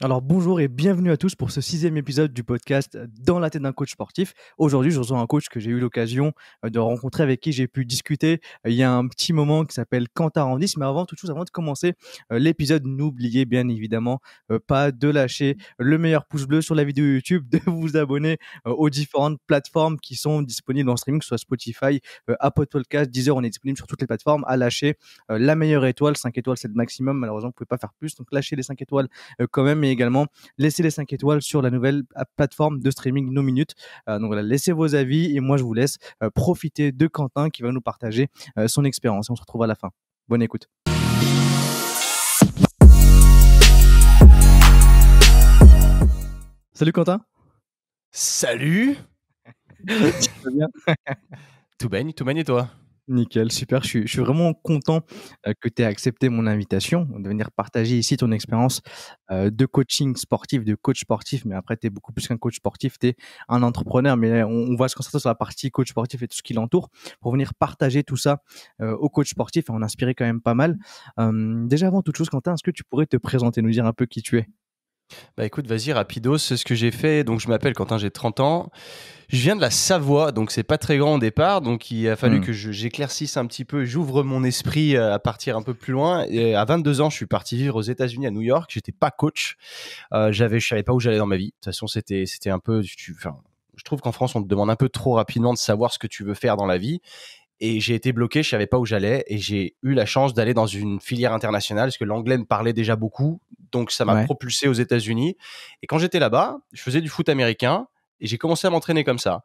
Alors bonjour et bienvenue à tous pour ce sixième épisode du podcast Dans la tête d'un coach sportif. Aujourd'hui, je reçois un coach que j'ai eu l'occasion euh, de rencontrer, avec qui j'ai pu discuter euh, il y a un petit moment qui s'appelle Quentin Randis. Mais avant tout, chose, avant de commencer euh, l'épisode, n'oubliez bien évidemment pas de lâcher le meilleur pouce bleu sur la vidéo YouTube, de vous abonner aux différentes plateformes qui sont disponibles en streaming, que ce soit Spotify, Apple Podcast, Deezer, on est disponible sur toutes les plateformes. À lâcher la meilleure étoile, 5 étoiles c'est le maximum, malheureusement vous pouvez pas faire plus, donc lâchez les 5 étoiles quand même également laissez les 5 étoiles sur la nouvelle plateforme de streaming No Minutes. Euh, donc voilà, laissez vos avis et moi je vous laisse euh, profiter de Quentin qui va nous partager euh, son expérience. On se retrouve à la fin. Bonne écoute. Salut Quentin. Salut. tout bien Tout baigne, et toi Nickel, super. Je suis, vraiment content euh, que tu aies accepté mon invitation de venir partager ici ton expérience euh, de coaching sportif, de coach sportif. Mais après, tu es beaucoup plus qu'un coach sportif, tu es un entrepreneur. Mais on, va se concentrer sur la partie coach sportif et tout ce qui l'entoure pour venir partager tout ça euh, au coach sportif, on en inspirer quand même pas mal. déjà, avant toute chose, Quentin, est-ce que tu pourrais te présenter, nous dire un peu qui tu es bah écoute, vas-y, rapido, c'est ce que j'ai fait. Donc je m'appelle Quentin, j'ai 30 ans. Je viens de la Savoie, donc c'est pas très grand au départ. Donc il a fallu hmm. que j'éclaircisse un petit peu, j'ouvre mon esprit euh, à partir un peu plus loin. Et euh, à 22 ans, je suis parti vivre aux États-Unis à New York. J'étais pas coach. Euh, j'avais, je savais pas où j'allais dans ma vie. De toute façon, c'était, c'était un peu, je trouve qu'en France, on te demande un peu trop rapidement de savoir ce que tu veux faire dans la vie et j'ai été bloqué, je savais pas où j'allais et j'ai eu la chance d'aller dans une filière internationale parce que l'anglais me parlait déjà beaucoup, donc ça m'a propulsé aux États-Unis. Et quand j'étais là-bas, je faisais du foot américain et j'ai commencé à m'entraîner comme ça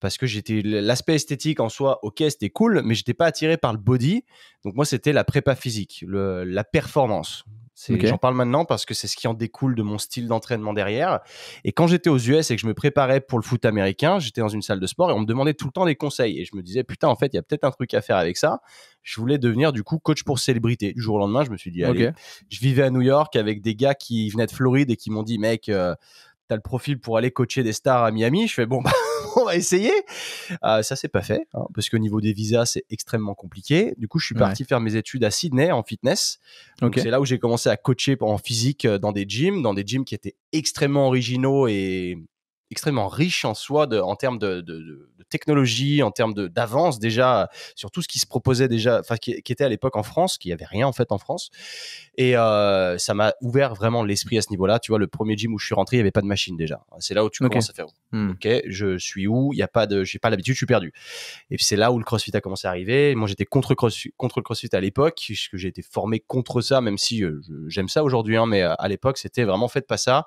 parce que j'étais l'aspect esthétique en soi, ok, c'était cool, mais j'étais pas attiré par le body. Donc moi, c'était la prépa physique, la performance. J'en parle maintenant parce que c'est ce qui en découle de mon style d'entraînement derrière. Et quand j'étais aux US et que je me préparais pour le foot américain, j'étais dans une salle de sport et on me demandait tout le temps des conseils. Et je me disais, putain, en fait, il y a peut-être un truc à faire avec ça. Je voulais devenir du coup coach pour célébrité. Du jour au lendemain, je me suis dit, allez, je vivais à New York avec des gars qui venaient de Floride et qui m'ont dit, mec, euh, as le profil pour aller coacher des stars à Miami. Je fais bon, bah, on va essayer. Euh, ça c'est pas fait hein, parce qu'au niveau des visas, c'est extrêmement compliqué. Du coup, je suis parti faire mes études à Sydney en fitness. C'est là où j'ai commencé à coacher en physique euh, dans des gyms, dans des gyms qui étaient extrêmement originaux et extrêmement riche en soi en termes de, technologie, en termes d'avance déjà sur tout ce qui se proposait déjà, enfin qui, était à l'époque en France, qui n'y avait rien en fait en France. Et euh, ça m'a ouvert vraiment l'esprit à ce niveau-là. Tu vois, le premier gym où je suis rentré, il n'y avait pas de machine déjà. C'est là où tu commences à faire. Hmm. Ok, je suis où Il n'y a pas de, j'ai pas l'habitude, je suis perdu. Et c'est là où le CrossFit a commencé à arriver. Moi, j'étais contre, contre le CrossFit à l'époque, puisque j'ai été formé contre ça, même si euh, j'aime ça aujourd'hui. Hein, mais euh, à l'époque, c'était vraiment fait pas ça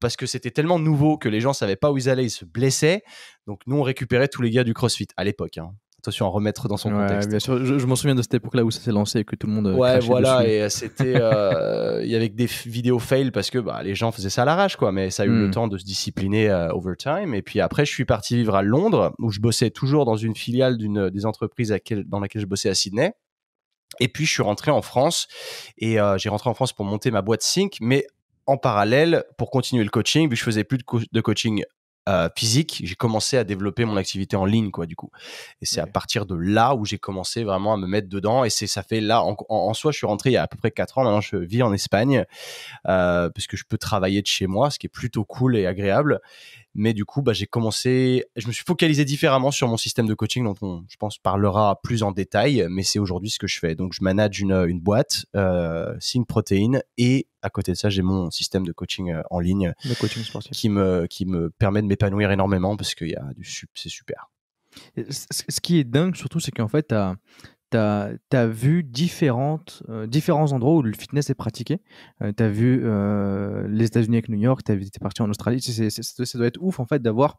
parce que c'était tellement nouveau que les gens savaient pas où ils allaient, ils se blessaient. Donc nous, on récupérait tous les gars du CrossFit à l'époque. Hein. Attention à remettre dans son contexte. Bien sûr, je, m'en souviens de cette époque-là où ça s'est lancé et que tout le monde. Euh, ouais, voilà, et euh, c'était, euh, il y avait des vidéos fail parce que bah, les gens faisaient ça à l'arrache, quoi. Mais ça a eu le hmm. temps de se discipliner over time. Et puis après, je suis parti vivre à Londres où je bossais toujours dans une filiale d'une des entreprises à dans laquelle je bossais à Sydney. Et puis je suis rentré en France et j'ai rentré en France pour monter ma boîte Sync, mais en parallèle, pour continuer le coaching, vu que je faisais plus de, coaching euh, physique, j'ai commencé à développer mon activité en ligne, quoi, du coup. Et c'est à partir de là où j'ai commencé vraiment à me mettre dedans. Et c'est, ça fait là, en, soi, je suis rentré il y a à peu près 4 ans. Maintenant, je vis en Espagne, euh, parce que je peux travailler de chez moi, ce qui est plutôt cool et agréable. Mais du coup, bah, j'ai commencé, je me suis focalisé différemment sur mon système de coaching dont on, je pense, parlera plus en détail, mais c'est aujourd'hui ce que je fais. Donc, je manage une, euh, boîte, euh, Protein, et à côté de ça, j'ai mon système de coaching euh, en ligne coaching Qui, me, qui me permet de m'épanouir énormément parce que c'est super. Ce qui est dingue surtout, c'est qu'en fait, tu as, vu différentes, euh, différents endroits où le fitness est pratiqué. Euh, tu as vu euh, les États-Unis avec New York, tu es parti en Australie. ça doit être ouf en fait d'avoir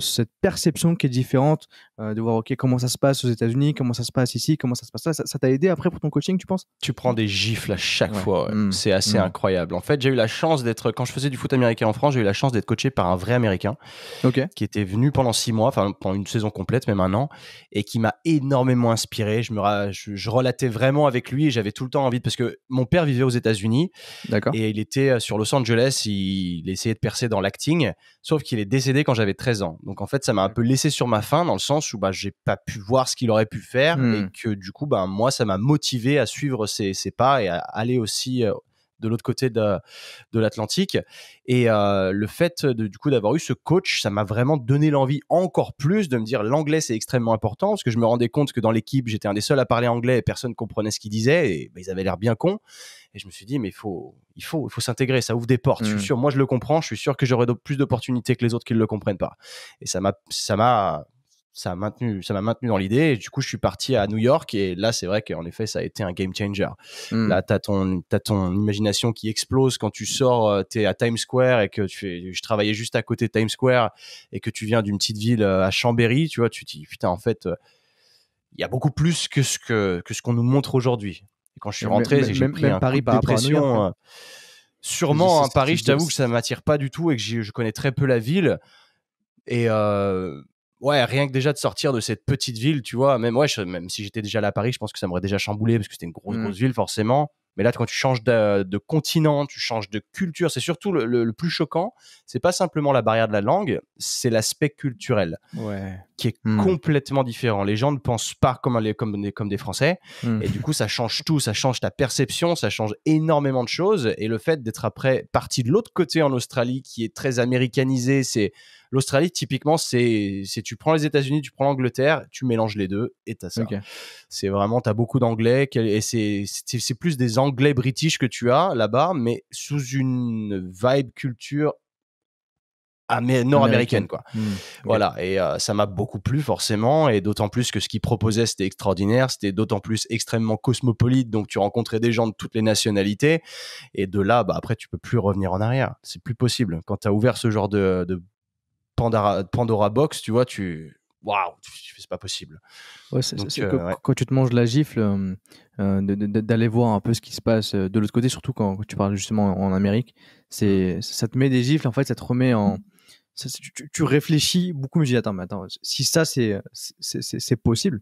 cette perception qui est différente, de voir ok comment ça se passe aux États-Unis, comment ça se passe ici, comment ça se passe là. Ça t'a aidé après pour ton coaching, tu penses Tu prends des gifles à chaque fois. Mmh. C'est assez mmh. incroyable. En fait, j'ai eu la chance d'être, quand je faisais du foot américain en France, j'ai eu la chance d'être coaché par un vrai américain qui était venu pendant six mois, enfin pendant une saison complète, même un an, et qui m'a énormément inspiré je, me je, relatais vraiment avec lui. et J'avais tout le temps envie, parce que mon père vivait aux États-Unis. Et il était euh, sur Los Angeles. Il, essayait de percer dans l'acting. Sauf qu'il est décédé quand j'avais 13 ans. Donc, en fait, ça m'a un peu laissé sur ma faim, dans le sens où bah, j'ai pas pu voir ce qu'il aurait pu faire. Et hmm. que, du coup, bah, moi, ça m'a motivé à suivre ses, ses pas et à aller aussi euh, de l'autre côté de, de l'Atlantique. Et euh, le fait du coup d'avoir eu ce coach, ça m'a vraiment donné l'envie encore plus de me dire l'anglais c'est extrêmement important parce que je me rendais compte que dans l'équipe j'étais un des seuls à parler anglais et personne comprenait ce qu'ils disaient et bah, ils avaient l'air bien cons. Et je me suis dit mais faut, il faut, il faut s'intégrer, ça ouvre des portes. Je suis mmh. sûr, moi je le comprends, je suis sûr que j'aurai plus d'opportunités que les autres qui ne le comprennent pas. Et ça m'a, ça m'a ça m'a maintenu, maintenu dans l'idée. du coup, je suis parti à New York. Et là, c'est vrai qu'en effet, ça a été un game changer. Hmm. Là, tu ton, as ton imagination qui explose quand tu sors, euh, tu es à Times Square et que tu je travaillais juste à côté de Times Square et que tu viens d'une petite ville euh, à Chambéry, tu vois, tu te dis, putain, en fait, euh, il y a beaucoup plus que ce que, que ce qu'on nous montre aujourd'hui. Et quand je suis rentré, j'ai pris Paris par dépression. Hein. sûrement, hein, Paris, je t'avoue que ça ne m'attire pas du tout et que je connais très peu la ville. Et, euh, ouais, rien que déjà de sortir de cette petite ville, tu vois, même, ouais, même si j'étais déjà là à Paris, je pense que ça m'aurait déjà chamboulé parce que c'était une grosse, mmh. grosse ville, forcément. Mais là, quand tu changes de, continent, tu changes de culture, c'est surtout le, plus choquant. C'est pas simplement la barrière de la langue, c'est l'aspect culturel qui est mmh. complètement différent. Les gens ne pensent pas comme, les, comme, des, comme des Français. Mmh. Et du coup, ça change tout. Ça change ta perception, ça change énormément de choses. Et le fait d'être après parti de l'autre côté en Australie, qui est très américanisé, c'est L'Australie, typiquement, c'est tu prends les États-Unis, tu prends l'Angleterre, tu mélanges les deux et t'as ça. C'est vraiment, t'as beaucoup d'anglais et c'est plus des anglais british que tu as là-bas, mais sous une vibe culture nord-américaine quoi. Hmm. voilà et euh, ça m'a beaucoup plu forcément et d'autant plus que ce qu'ils proposaient c'était extraordinaire, c'était d'autant plus extrêmement cosmopolite donc tu rencontrais des gens de toutes les nationalités et de là bah, après tu peux plus revenir en arrière, c'est plus possible quand tu as ouvert ce genre de Pandora, Pandora Box, tu vois, tu. Waouh, c'est pas possible. Euh, ouais, Quand tu te manges la gifle, euh, euh, d'aller voir un peu ce qui se passe de l'autre côté, surtout quand tu parles justement en Amérique, c'est mm. ça te met des gifles, en fait, ça te remet en. Mm. tu, réfléchis beaucoup, mais je dis attends, mais attends, si ça c'est possible,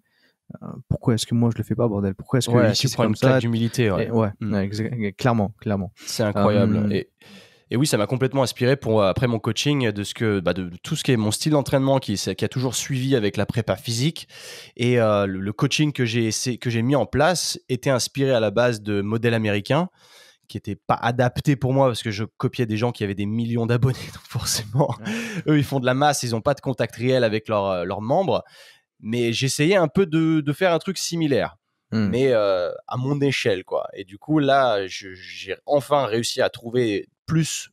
pourquoi est-ce que moi je le fais pas bordel Pourquoi est-ce que ouais, ici, tu prends une d'humilité Ouais, mm. clairement, clairement. C'est incroyable. et et oui, ça m'a complètement inspiré pour euh, après mon coaching de ce que bah, de, tout ce qui est mon style d'entraînement qui, qui a toujours suivi avec la prépa physique et euh, le, coaching que j'ai que j'ai mis en place était inspiré à la base de modèles américains qui n'étaient pas adaptés pour moi parce que je copiais des gens qui avaient des millions d'abonnés donc forcément eux ils font de la masse ils n'ont pas de contact réel avec euh, leurs membres mais j'essayais un peu de, faire un truc similaire hmm. mais à mon échelle quoi et du coup là j'ai enfin réussi à trouver plus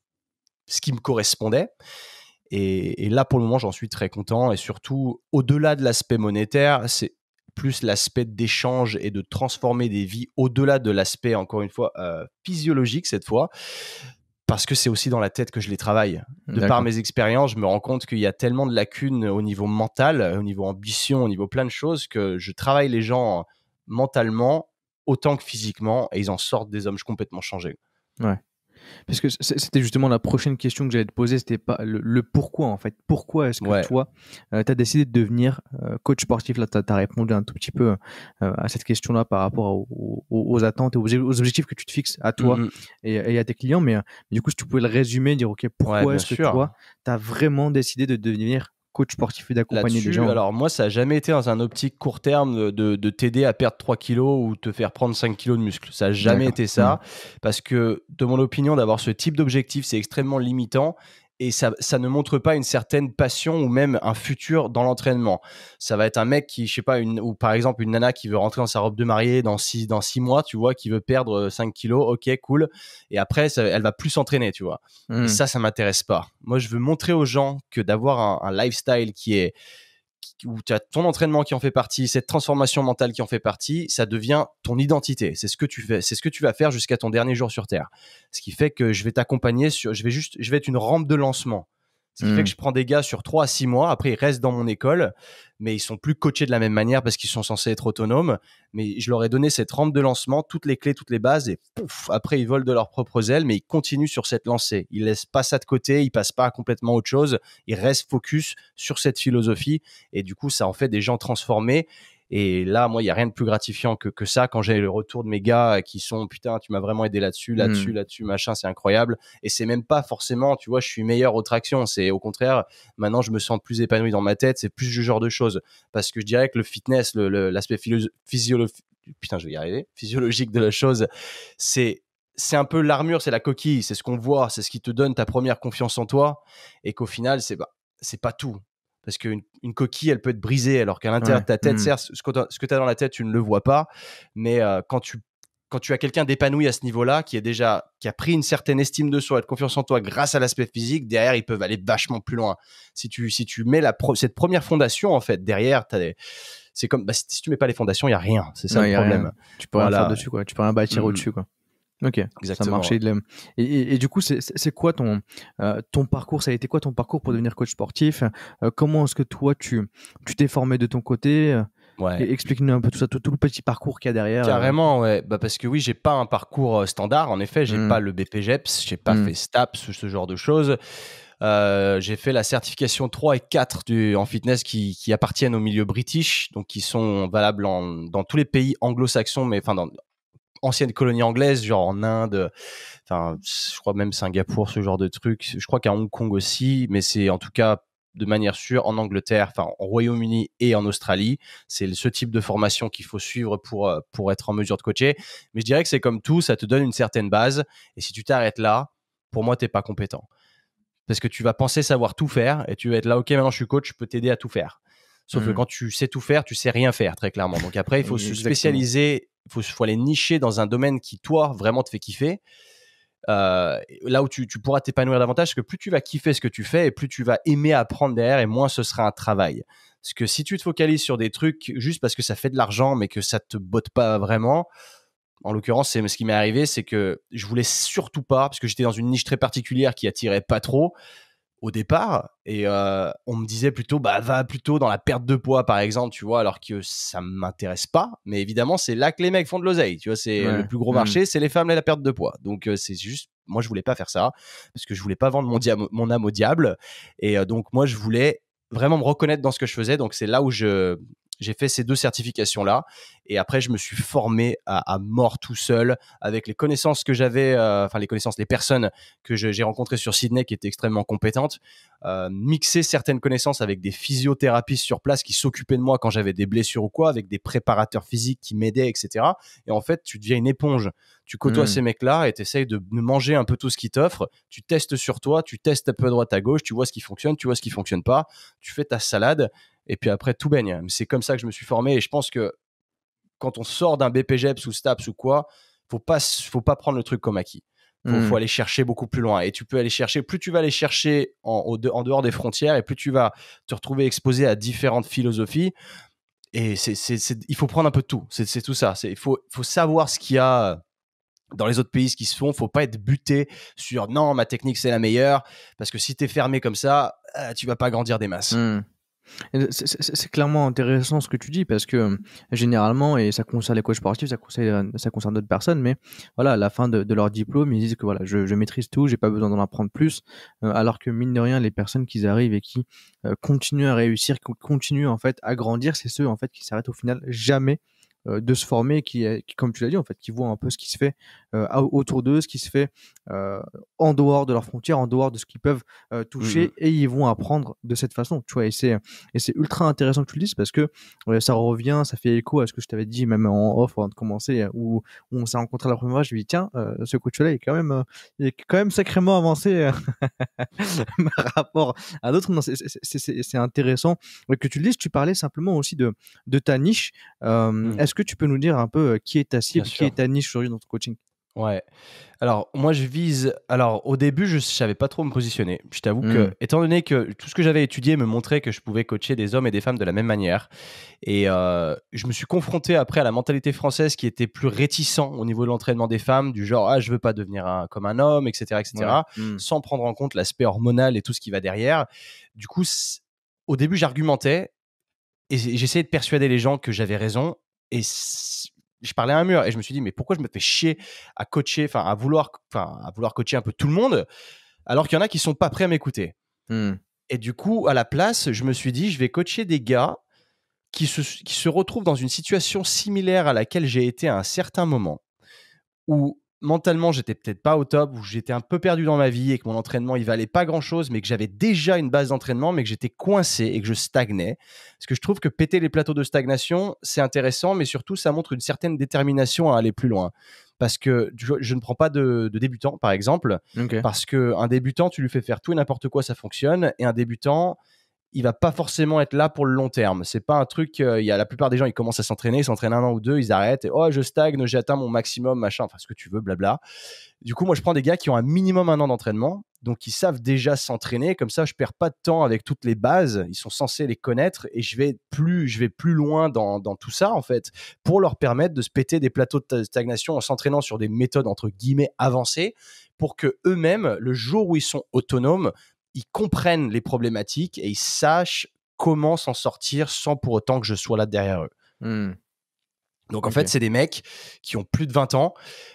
ce qui me correspondait. Et, là, pour le moment, j'en suis très content. Et surtout, au-delà de l'aspect monétaire, c'est plus l'aspect d'échange et de transformer des vies au-delà de l'aspect, encore une fois, euh, physiologique cette fois parce que c'est aussi dans la tête que je les travaille. De par mes expériences, je me rends compte qu'il y a tellement de lacunes au niveau mental, au niveau ambition, au niveau plein de choses, que je travaille les gens mentalement autant que physiquement, et ils en sortent des hommes complètement changés. Ouais. Parce que c'était justement la prochaine question que j'allais te poser, c'était pas le, pourquoi en fait. Pourquoi est-ce que toi, euh, tu as décidé de devenir euh, coach sportif Là, tu as, répondu un tout petit peu euh, à cette question-là par rapport aux, attentes et aux, objectifs que tu te fixes à toi mmh et, à tes clients. Mais, du coup, si tu pouvais le résumer, dire OK, pourquoi est-ce que toi, tu as vraiment décidé de devenir coach sportif et d'accompagner les gens Alors moi, ça n'a jamais été dans un optique court terme de, t'aider à perdre 3 kilos ou te faire prendre 5 kilos de muscle. Ça n'a jamais été ça. Mmh. Parce que, de mon opinion, d'avoir ce type d'objectif, c'est extrêmement limitant et ça, ne montre pas une certaine passion ou même un futur dans l'entraînement. Ça va être un mec qui, je sais pas, une, ou par exemple une nana qui veut rentrer dans sa robe de mariée dans six, dans six mois, tu vois, qui veut perdre 5 euh, kilos, ok, cool. Et après, elle va plus s'entraîner, tu vois. Hmm. ça, ça m'intéresse pas. Moi, je veux montrer aux gens que d'avoir un lifestyle qui est où tu as ton entraînement qui en fait partie, cette transformation mentale qui en fait partie, ça devient ton identité. C'est ce que tu fais, c'est ce que tu vas faire jusqu'à ton dernier jour sur terre. Ce qui fait que je vais t'accompagner sur je vais juste je vais être une rampe de lancement ce qui fait hmm. que je prends des gars sur 3 à 6 mois. Après, ils restent dans mon école, mais ils sont plus coachés de la même manière parce qu'ils sont censés être autonomes. Mais je leur ai donné cette rampe de lancement, toutes les clés, toutes les bases, et pouf, après, ils volent de leurs propres ailes, mais ils continuent sur cette lancée. Ils laissent pas ça de côté, ils passent pas à complètement autre chose. Ils restent focus sur cette philosophie. Et du coup, ça en fait des gens transformés et là, moi, il n'y a rien de plus gratifiant que, ça quand j'ai le retour de mes gars qui sont putain, tu m'as vraiment aidé là-dessus, hmm. là-dessus, là-dessus, machin, c'est incroyable. Et c'est même pas forcément, tu vois, je suis meilleur aux tractions. C'est au contraire, maintenant, je me sens plus épanoui dans ma tête. C'est plus ce genre de choses. Parce que je dirais que le fitness, l'aspect physiologique, physiologique de la chose, c'est c'est un peu l'armure, c'est la coquille, c'est ce qu'on voit, c'est ce qui te donne ta première confiance en toi, et qu'au final, c'est bah, c'est pas tout parce qu'une une coquille, elle peut être brisée, alors qu'à l'intérieur de ta tête, sert. Mmh. ce que tu as, dans la tête, tu ne le vois pas, mais euh, quand tu quand tu as quelqu'un d'épanoui à ce niveau-là, qui est déjà, qui a pris une certaine estime de soi et de confiance en toi grâce à l'aspect physique, derrière, ils peuvent aller vachement plus loin. Si tu, si tu mets la cette première fondation, en fait, derrière, c'est comme, bah, si tu mets pas les fondations, il y a rien. C'est ça le problème. Tu peux rien faire dessus, quoi. Tu peux rien bâtir mmh. au-dessus, quoi. Ok, Exactement. ça marchait. Et, et, du coup, c'est quoi ton, euh, ton parcours Ça a été quoi ton parcours pour devenir coach sportif euh, Comment est-ce que toi, tu t'es formé de ton côté euh, Explique-nous un peu tout ça, tout, le petit parcours qu'il y a derrière. Carrément, ouais. Bah parce que oui, j'ai pas un parcours standard. En effet, j'ai mmh. pas le BPGEPS, j'ai pas mmh. fait STAPS ou ce genre de choses. j'ai fait la certification 3 et 4 du, en fitness qui, qui, appartiennent au milieu british, donc qui sont valables dans tous les pays anglo-saxons, mais enfin dans, ancienne colonie anglaise genre en Inde, enfin, je crois même Singapour, ce genre de truc. Je crois qu'à Hong Kong aussi, mais c'est en tout cas de manière sûre en Angleterre, enfin en Royaume-Uni et en Australie. C'est ce type de formation qu'il faut suivre pour, euh, pour être en mesure de coacher. Mais je dirais que c'est comme tout, ça te donne une certaine base. Et si tu t'arrêtes là, pour moi, t'es pas compétent. Parce que tu vas penser savoir tout faire et tu vas être là, ok, maintenant je suis coach, je peux t'aider à tout faire. Sauf que mmh. quand tu sais tout faire, tu sais rien faire, très clairement. Donc après, il faut se spécialiser, il faut, faut aller nicher dans un domaine qui, toi, vraiment te fait kiffer. Euh, là où tu, pourras t'épanouir davantage, c'est que plus tu vas kiffer ce que tu fais et plus tu vas aimer apprendre derrière et moins ce sera un travail. Parce que si tu te focalises sur des trucs juste parce que ça fait de l'argent mais que ça te botte pas vraiment, en l'occurrence, c'est ce qui m'est arrivé, c'est que je voulais surtout pas, parce que j'étais dans une niche très particulière qui attirait pas trop, au départ et on me disait plutôt bah va plutôt dans la perte de poids par exemple tu vois alors que ça m'intéresse pas mais évidemment c'est là que les mecs font de l'oseille tu vois c'est le plus gros mmh. marché c'est les femmes et la perte de poids donc c'est juste moi je voulais pas faire ça parce que je voulais pas vendre mon, mon âme au diable et donc moi je voulais vraiment me reconnaître dans ce que je faisais donc c'est là où je j'ai fait ces deux certifications-là. Et après, je me suis formé à, mort tout seul avec les connaissances que j'avais, euh, enfin les connaissances, les personnes que j'ai rencontrées sur Sydney qui étaient extrêmement compétentes. Euh, mixer certaines connaissances avec des physiothérapeutes sur place qui s'occupaient de moi quand j'avais des blessures ou quoi, avec des préparateurs physiques qui m'aidaient, etc. Et en fait, tu deviens une éponge. Tu côtoies mmh. ces mecs-là et tu essayes de manger un peu tout ce qu'ils t'offrent. Tu testes sur toi, tu testes un peu à droite à gauche, tu vois ce qui fonctionne, tu vois ce qui fonctionne pas, tu fais ta salade et puis après, tout baigne. C'est comme ça que je me suis formé. Et je pense que quand on sort d'un BPGEPS ou STAPS ou quoi, faut pas, faut pas prendre le truc comme acquis. Il faut, mmh. aller chercher beaucoup plus loin. Et tu peux aller chercher, plus tu vas aller chercher en, en dehors des frontières et plus tu vas te retrouver exposé à différentes philosophies. Et c'est, il faut prendre un peu de tout. C'est, tout ça. Il faut, savoir ce qu'il y a euh, dans les autres pays ce qui se font. Faut pas être buté sur non, ma technique c'est la meilleure. Parce que si tu es fermé comme ça, euh, tu vas pas grandir des masses. Mmh. C'est clairement intéressant ce que tu dis parce que euh, généralement, et ça concerne les coachs sportifs, ça concerne, ça concerne d'autres personnes, mais voilà, à la fin de, leur diplôme, ils disent que voilà, je, maîtrise tout, j'ai pas besoin d'en apprendre plus, euh, alors que mine de rien, les personnes qui arrivent et qui euh, continuent à réussir, qui continuent en fait à grandir, c'est ceux en fait qui s'arrêtent au final jamais euh, de se former, qui, comme tu l'as dit, en fait, qui voient un peu ce qui se fait euh, autour d'eux, ce qui se fait euh, en dehors de leurs frontières, en dehors de ce qu'ils peuvent mmh, toucher, mmh. et ils vont apprendre de cette façon. Tu vois, et c'est ultra intéressant que tu le dises parce que ça revient, ça fait écho à ce que je t'avais dit même en off avant de commencer, où, on s'est rencontré la première fois. Je lui ai dit, tiens, ce coach-là est quand même, est quand même sacrément avancé par rapport à d'autres. C'est intéressant que tu le dises. Tu parlais simplement aussi de, de ta niche. Euh, mmh. Est-ce que tu peux nous dire un peu euh, qui est ta cible, qui est ta niche aujourd'hui dans ton coaching Ouais. Alors, moi, je vise. Alors, au début, je ne savais pas trop me positionner. Je t'avoue que, mmh. étant donné que tout ce que j'avais étudié me montrait que je pouvais coacher des hommes et des femmes de la même manière, et euh, je me suis confronté après à la mentalité française qui était plus réticente au niveau de l'entraînement des femmes, du genre, ah, je veux pas devenir comme un homme, etc., etc., mmh. sans prendre en compte l'aspect hormonal et tout ce qui va derrière. Du coup, au début, j'argumentais et j'essayais de persuader les gens que j'avais raison et je parlais à un mur et je me suis dit, mais pourquoi je me fais chier à coacher, enfin à vouloir, enfin à vouloir coacher un peu tout le monde, alors qu'il y en a qui sont pas prêts à m'écouter. Mmh. Et du coup, à la place, je me suis dit, je vais coacher des gars qui se, qui se retrouvent dans une situation similaire à laquelle j'ai été à un certain moment, où mentalement, j'étais peut-être pas au top, ou j'étais un peu perdu dans ma vie et que mon entraînement, il valait pas grand-chose, mais que j'avais déjà une base d'entraînement, mais que j'étais coincé et que je stagnais. Parce que je trouve que péter les plateaux de stagnation, c'est intéressant, mais surtout, ça montre une certaine détermination à aller plus loin. Parce que je, ne prends pas de, débutant, par exemple, parce qu'un débutant, tu lui fais faire tout et n'importe quoi, ça fonctionne, et un débutant, il va pas forcément être là pour le long terme. C'est pas un truc. Euh, il la plupart des gens, ils commencent à s'entraîner, ils s'entraînent un an ou deux, ils arrêtent. Et, oh, je stagne, j'ai atteint mon maximum, machin, enfin ce que tu veux, blabla. Du coup, moi, je prends des gars qui ont un minimum un an d'entraînement, donc ils savent déjà s'entraîner. Comme ça, je perds pas de temps avec toutes les bases. Ils sont censés les connaître et je vais plus, je vais plus loin dans, tout ça en fait, pour leur permettre de se péter des plateaux de stagnation en s'entraînant sur des méthodes entre guillemets avancées, pour que eux-mêmes, le jour où ils sont autonomes, ils comprennent les problématiques et ils sachent comment s'en sortir sans pour autant que je sois là derrière eux. Mmh. Donc en fait, c'est des mecs qui ont plus de 20 ans,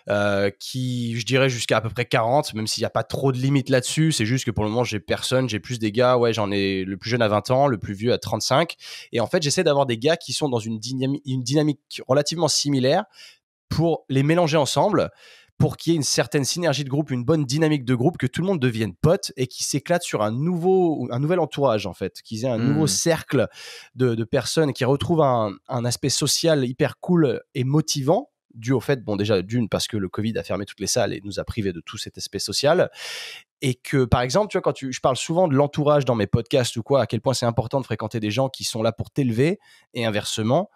euh, qui, je dirais, jusqu'à à peu près 40, même s'il n'y a pas trop de limites là-dessus. C'est juste que pour le moment, j'ai personne, j'ai plus des gars, ouais, j'en ai le plus jeune à 20 ans, le plus vieux à 35. Et en fait, j'essaie d'avoir des gars qui sont dans une, une dynamique relativement similaire pour les mélanger ensemble pour qu'il y ait une certaine synergie de groupe, une bonne dynamique de groupe, que tout le monde devienne pote et qui s'éclate sur un nouveau, un nouvel entourage en fait, qu'ils aient un nouveau mmh. cercle de, personnes qui retrouvent un, aspect social hyper cool et motivant dû au fait, bon déjà d'une parce que le Covid a fermé toutes les salles et nous a privés de tout cet aspect social et que par exemple, tu vois, quand je parle souvent de l'entourage dans mes podcasts ou quoi, à quel point c'est important de fréquenter des gens qui sont là pour t'élever et inversement,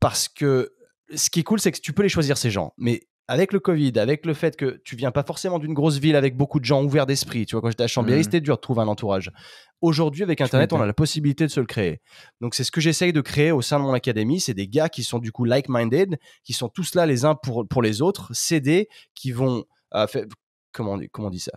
parce que ce qui est cool, c'est que tu peux les choisir ces gens, mais avec le Covid, avec le fait que tu viens pas forcément d'une grosse ville avec beaucoup de gens ouverts d'esprit. Tu vois, quand j'étais à Chambéry, mm. c'était dur de trouver un entourage. Aujourd'hui, avec Internet, on a la possibilité de se le créer. Donc, c'est ce que j'essaye de créer au sein de mon académie. C'est des gars qui sont du coup like-minded, qui sont tous là les uns pour, pour les autres, cédés, qui vont. Euh, comment, comment on dit ça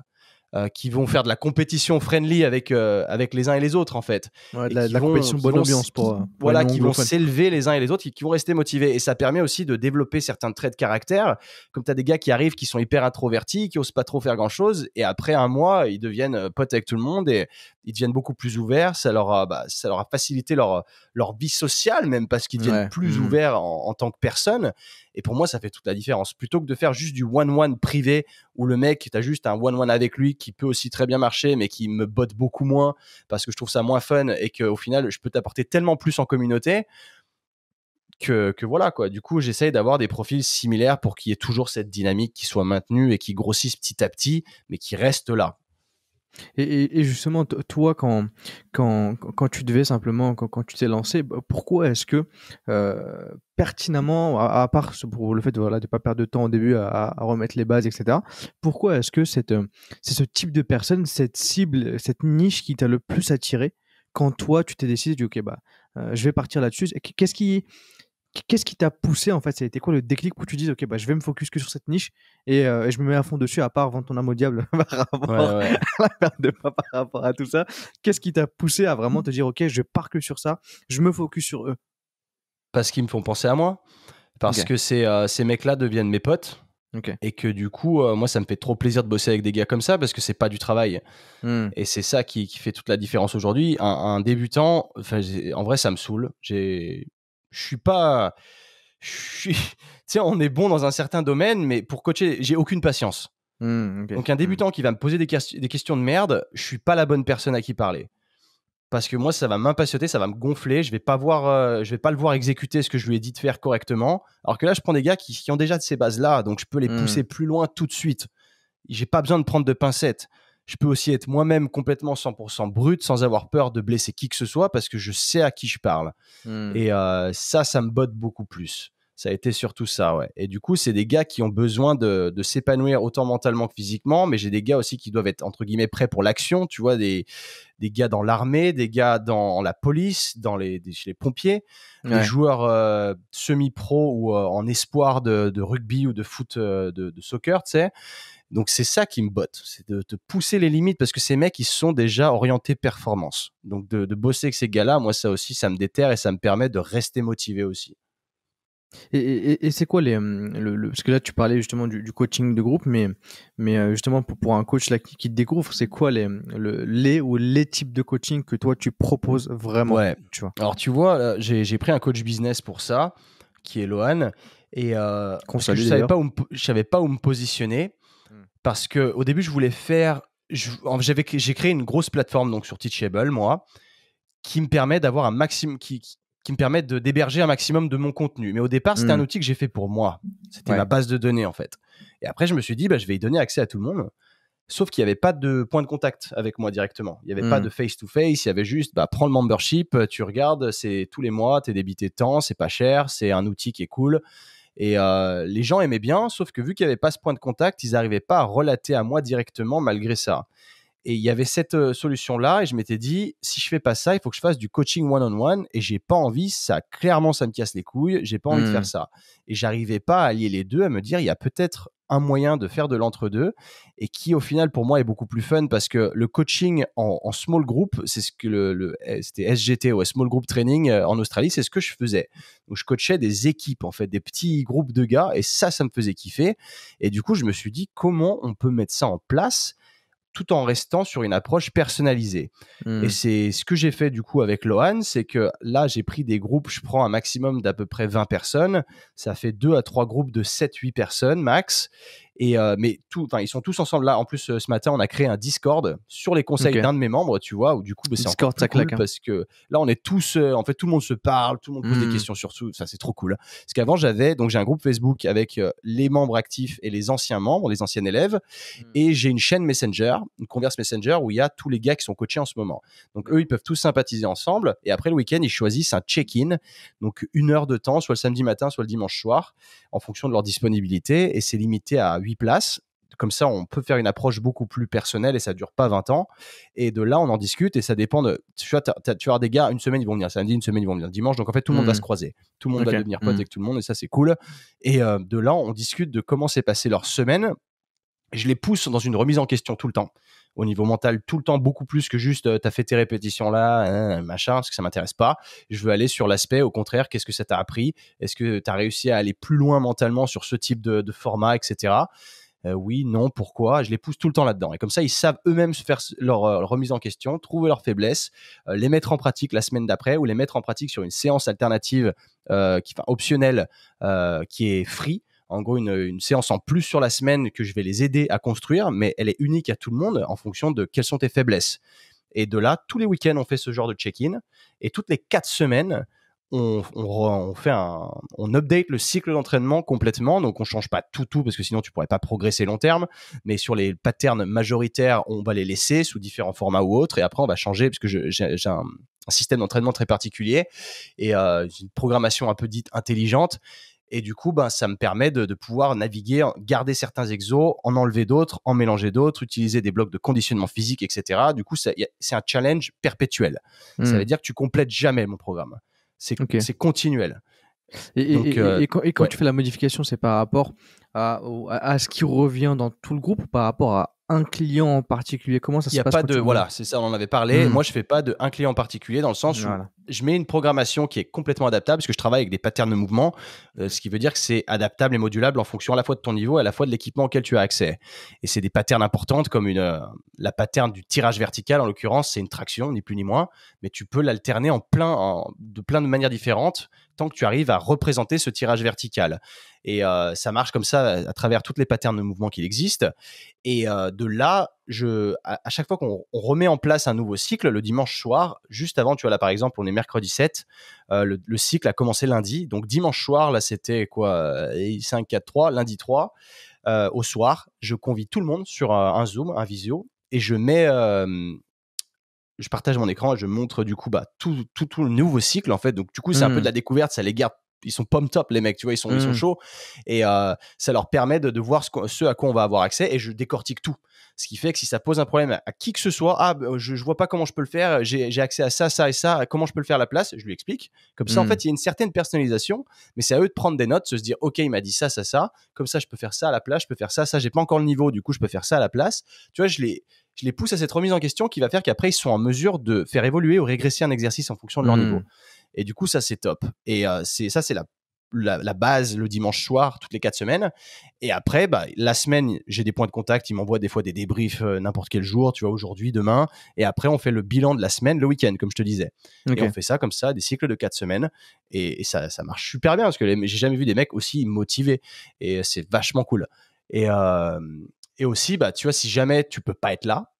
euh, qui vont faire de la compétition friendly avec, euh, avec les uns et les autres, en fait. Ouais, de la, compétition bonne ambiance pour. Qui, euh, voilà, qui vont s'élever les uns et les autres, qui, qui, vont rester motivés. Et ça permet aussi de développer certains traits de caractère. Comme tu as des gars qui arrivent, qui sont hyper introvertis, qui osent pas trop faire grand chose, et après un mois, ils deviennent potes avec tout le monde et ils deviennent beaucoup plus ouverts. Ça leur a, bah, ça leur a facilité leur, leur vie sociale, même parce qu'ils deviennent plus mmh. ouverts en, tant que personne. Et pour moi, ça fait toute la différence. Plutôt que de faire juste du one-one privé où le mec, tu as juste un one-one avec lui qui peut aussi très bien marcher, mais qui me botte beaucoup moins parce que je trouve ça moins fun et qu'au final, je peux t'apporter tellement plus en communauté. Que, que, voilà quoi. Du coup, j'essaye d'avoir des profils similaires pour qu'il y ait toujours cette dynamique qui soit maintenue et qui grossisse petit à petit, mais qui reste là. Et, justement, toi, quand, quand, quand tu devais simplement, quand, tu t'es lancé, bah, pourquoi est-ce que euh, pertinemment, à, part pour le fait voilà, de ne pas perdre de temps au début à, remettre les bases, etc., pourquoi est-ce que euh, c'est ce type de personne, cette cible, cette niche qui t'a le plus attiré quand toi, tu t'es décidé, du OK, bah, euh, je vais partir là-dessus Qu'est-ce qui, Qu'est-ce qui t'a poussé en fait C'était quoi le déclic où tu dis ok bah je vais me focus que sur cette niche et, euh, je me mets à fond dessus à part vendre ton âme au diable par rapport à tout ça. Qu'est-ce qui t'a poussé à vraiment te dire ok je pars que sur ça, je me focus sur eux Parce qu'ils me font penser à moi, parce que ces, euh, ces mecs-là deviennent mes potes. Et que du coup, euh, moi, ça me fait trop plaisir de bosser avec des gars comme ça parce que c'est pas du travail. Mmh. Et c'est ça qui, fait toute la différence aujourd'hui. Un, un débutant, en vrai, ça me saoule. J'ai je suis pas. tu sais, on est bon dans un certain domaine, mais pour coacher, j'ai aucune patience. Mmh, donc, un mmh. débutant qui va me poser des, des, questions de merde, je suis pas la bonne personne à qui parler. Parce que moi, ça va m'impatienter, ça va me gonfler, je vais pas voir, euh, je vais pas le voir exécuter ce que je lui ai dit de faire correctement. Alors que là, je prends des gars qui, ont déjà de ces bases-là, donc je peux les mmh. pousser plus loin tout de suite. J'ai pas besoin de prendre de pincettes. Je peux aussi être moi-même complètement 100% brut sans avoir peur de blesser qui que ce soit parce que je sais à qui je parle. Hmm. Et euh, ça, ça me botte beaucoup plus. Ça a été surtout ça, ouais. Et du coup, c'est des gars qui ont besoin de, s'épanouir autant mentalement que physiquement, mais j'ai des gars aussi qui doivent être, entre guillemets, prêts pour l'action, tu vois, des, des gars dans l'armée, des gars dans la police, dans les, chez les pompiers, des joueurs euh, semi-pro ou euh, en espoir de, rugby ou de foot, de, de, soccer, tu sais. Donc c'est ça qui me botte, c'est de, te pousser les limites parce que ces mecs, ils sont déjà orientés performance. Donc de, bosser avec ces gars-là, moi ça aussi, ça me déterre et ça me permet de rester motivé aussi. Et, c'est quoi les, hum, parce que là tu parlais justement du, coaching de groupe, mais, mais euh, justement pour, pour un coach là, qui, te découvre, c'est quoi les, hum, les ou les types de coaching que toi tu proposes vraiment ouais. tu vois Alors tu vois, j'ai pris un coach business pour ça, qui est Lohan, et euh, je savais pas où je savais pas où me positionner parce que au début, je voulais faire. J'ai créé une grosse plateforme donc sur Teachable, moi, qui me permet d'avoir un maximum. Qui, me permet d'héberger un maximum de mon contenu. Mais au départ, c'était un hmm. outil que j'ai fait pour moi. C'était ma base de données, en fait. Et après, je me suis dit, bah, je vais y donner accès à tout le monde. Sauf qu'il n'y avait pas de point de contact avec moi directement. Il n'y avait pas hmm. de face-to-face. il y avait juste, bah, prends le membership, tu regardes, c'est tous les mois, tu es débité de temps, c'est pas cher, c'est un outil qui est cool. Et euh, les gens aimaient bien, sauf que vu qu'il n'y avait pas ce point de contact, ils n'arrivaient pas à relater à moi directement malgré ça. Et il y avait cette euh, solution-là, et je m'étais dit, si je fais pas ça, il faut que je fasse du coaching one-on-one, et j'ai pas envie, ça, clairement, ça me casse les couilles, j'ai pas envie de faire mmh. ça. Et j'arrivais pas à allier les deux, à me dire, il y a peut-être un moyen de faire de l'entre-deux et qui au final pour moi est beaucoup plus fun parce que le coaching en, small group c'est ce que le, eh, c'était SGT small group training euh, en Australie c'est ce que je faisais donc je coachais des équipes en fait des petits groupes de gars et ça ça me faisait kiffer et du coup je me suis dit comment on peut mettre ça en place tout en restant sur une approche personnalisée. Hmm. Et c'est ce que j'ai fait du coup avec Lohan, c'est que là j'ai pris des groupes, je prends un maximum d'à peu près 20 personnes, ça fait deux à 3 groupes de 7-8 personnes max, euh, mais tout, ils sont tous ensemble là. En plus, euh, ce matin, on a créé un Discord sur les conseils d'un de mes membres, tu vois, ou du coup, bah, c'est Discord, ça cool hein. parce que là, on est tous, euh, en fait, tout le monde se parle, tout le monde pose des mmh. questions sur tout Ça, c'est trop cool. Parce qu'avant, j'avais donc j'ai un groupe Facebook avec les membres actifs et les anciens membres, les anciens élèves, mmh. et j'ai une chaîne Messenger, une converse Messenger où il y a tous les gars qui sont coachés en ce moment. Donc eux, ils peuvent tous sympathiser ensemble. Et après le week-end, ils choisissent un check-in, donc une heure de temps, soit le samedi matin, soit le dimanche soir, en fonction de leur disponibilité, et c'est limité à 8 places. Comme ça, on peut faire une approche beaucoup plus personnelle et ça dure pas 20 ans. Et de là, on en discute et ça dépend de. Tu vois, as, tu as des gars, une semaine ils vont venir samedi, une semaine ils vont venir dimanche. Donc en fait, tout le monde va mmh. se croiser. Tout le monde va devenir pote mmh. avec tout le monde et ça, c'est cool. Et euh, de là, on discute de comment s'est passée leur semaine. Je les pousse dans une remise en question tout le temps au niveau mental tout le temps beaucoup plus que juste t'as fait tes répétitions là, hein, machin, parce que ça m'intéresse pas. Je veux aller sur l'aspect, au contraire, qu'est-ce que ça t'a appris Est-ce que t'as réussi à aller plus loin mentalement sur ce type de, format, etc. oui, non, pourquoi Je les pousse tout le temps là-dedans. Et comme ça, ils savent eux-mêmes faire leur, remise en question, trouver leurs faiblesses, les mettre en pratique la semaine d'après ou les mettre en pratique sur une séance alternative, qui, optionnelle, qui est free en gros une, séance en plus sur la semaine que je vais les aider à construire, mais elle est unique à tout le monde en fonction de quelles sont tes faiblesses. Et de là, tous les week-ends, on fait ce genre de check-in, et toutes les quatre semaines, on, update le cycle d'entraînement complètement, donc on change pas tout tout parce que sinon tu pourrais pas progresser long terme. Mais sur les patterns majoritaires, on va les laisser sous différents formats ou autres, et après on va changer parce que j'ai un, système d'entraînement très particulier et euh, une programmation un peu dite intelligente. Et du coup, ben, ça me permet de, pouvoir naviguer, garder certains exos, en enlever d'autres, en mélanger d'autres, utiliser des blocs de conditionnement physique, etc. Du coup, c'est un challenge perpétuel. Ça veut mmh. dire que tu complètes jamais mon programme. C'est continuel. Et, euh, quand, tu fais la modification, c'est par rapport à, ce qui revient dans tout le groupe, par rapport à un client en particulier. Comment ça se passe Il n'y a pas de voilà, c'est ça, on en avait parlé. Mmh. Moi, je fais pas de un client en particulier dans le sens où je mets une programmation qui est complètement adaptable parce que je travaille avec des patterns de mouvement, euh, ce qui veut dire que c'est adaptable et modulable en fonction à la fois de ton niveau et à la fois de l'équipement auquel tu as accès. Et c'est des patterns importantes comme une, euh, la pattern du tirage vertical, en l'occurrence, c'est une traction, ni plus ni moins, mais tu peux l'alterner en plein, de plein de manières différentes tant que tu arrives à représenter ce tirage vertical. Et euh, ça marche comme ça à, travers toutes les patterns de mouvement qui existent Et de là, à, chaque fois qu'on remet en place un nouveau cycle, le dimanche soir, juste avant, tu vois, là par exemple, on est mercredi 7, euh, le, cycle a commencé lundi. Donc dimanche soir, là c'était quoi 5, 4, 3, lundi 3. Euh, au soir, je convie tout le monde sur euh, un, Zoom, un visio, et je mets je partage mon écran et je montre du coup bah, tout, tout, le nouveau cycle en fait. Donc du coup, c'est un peu de mmh. la découverte, ça les garde ils sont pumped top les mecs, tu vois, ils sont, ils sont hmm. chauds et euh, ça leur permet de, de voir ce, ce, à quoi on va avoir accès et je décortique tout. Ce qui fait que si ça pose un problème à, qui que ce soit, ah, bah, je, vois pas comment je peux le faire, j'ai accès à ça, ça et ça, comment je peux le faire à la place, je lui explique. Comme ça, en hmm. fait, il y a une certaine personnalisation, mais c'est à eux de prendre des notes, de se dire, ok, il m'a dit ça, ça, ça, comme ça, je peux faire ça à la place, je peux faire ça, ça, j'ai pas encore le niveau, du coup, je peux faire ça à la place. Tu vois, je les, je les pousse à cette remise en question qui va faire qu'après, ils sont en mesure de faire évoluer ou régresser un exercice en fonction de leur hmm. niveau. Et du coup, ça, c'est top. Et euh, c'est ça, c'est la, base le dimanche soir, toutes les quatre semaines. Et après, bah, la semaine, j'ai des points de contact. Ils m'envoient des fois des débriefs euh, n'importe quel jour, tu vois, aujourd'hui, demain. Et après, on fait le bilan de la semaine le week-end, comme je te disais. Et on fait ça comme ça, des cycles de quatre semaines. Et, ça, marche super bien parce que j'ai jamais vu des mecs aussi motivés. Et euh, c'est vachement cool. Et, et aussi, bah, tu vois, si jamais tu peux pas être là,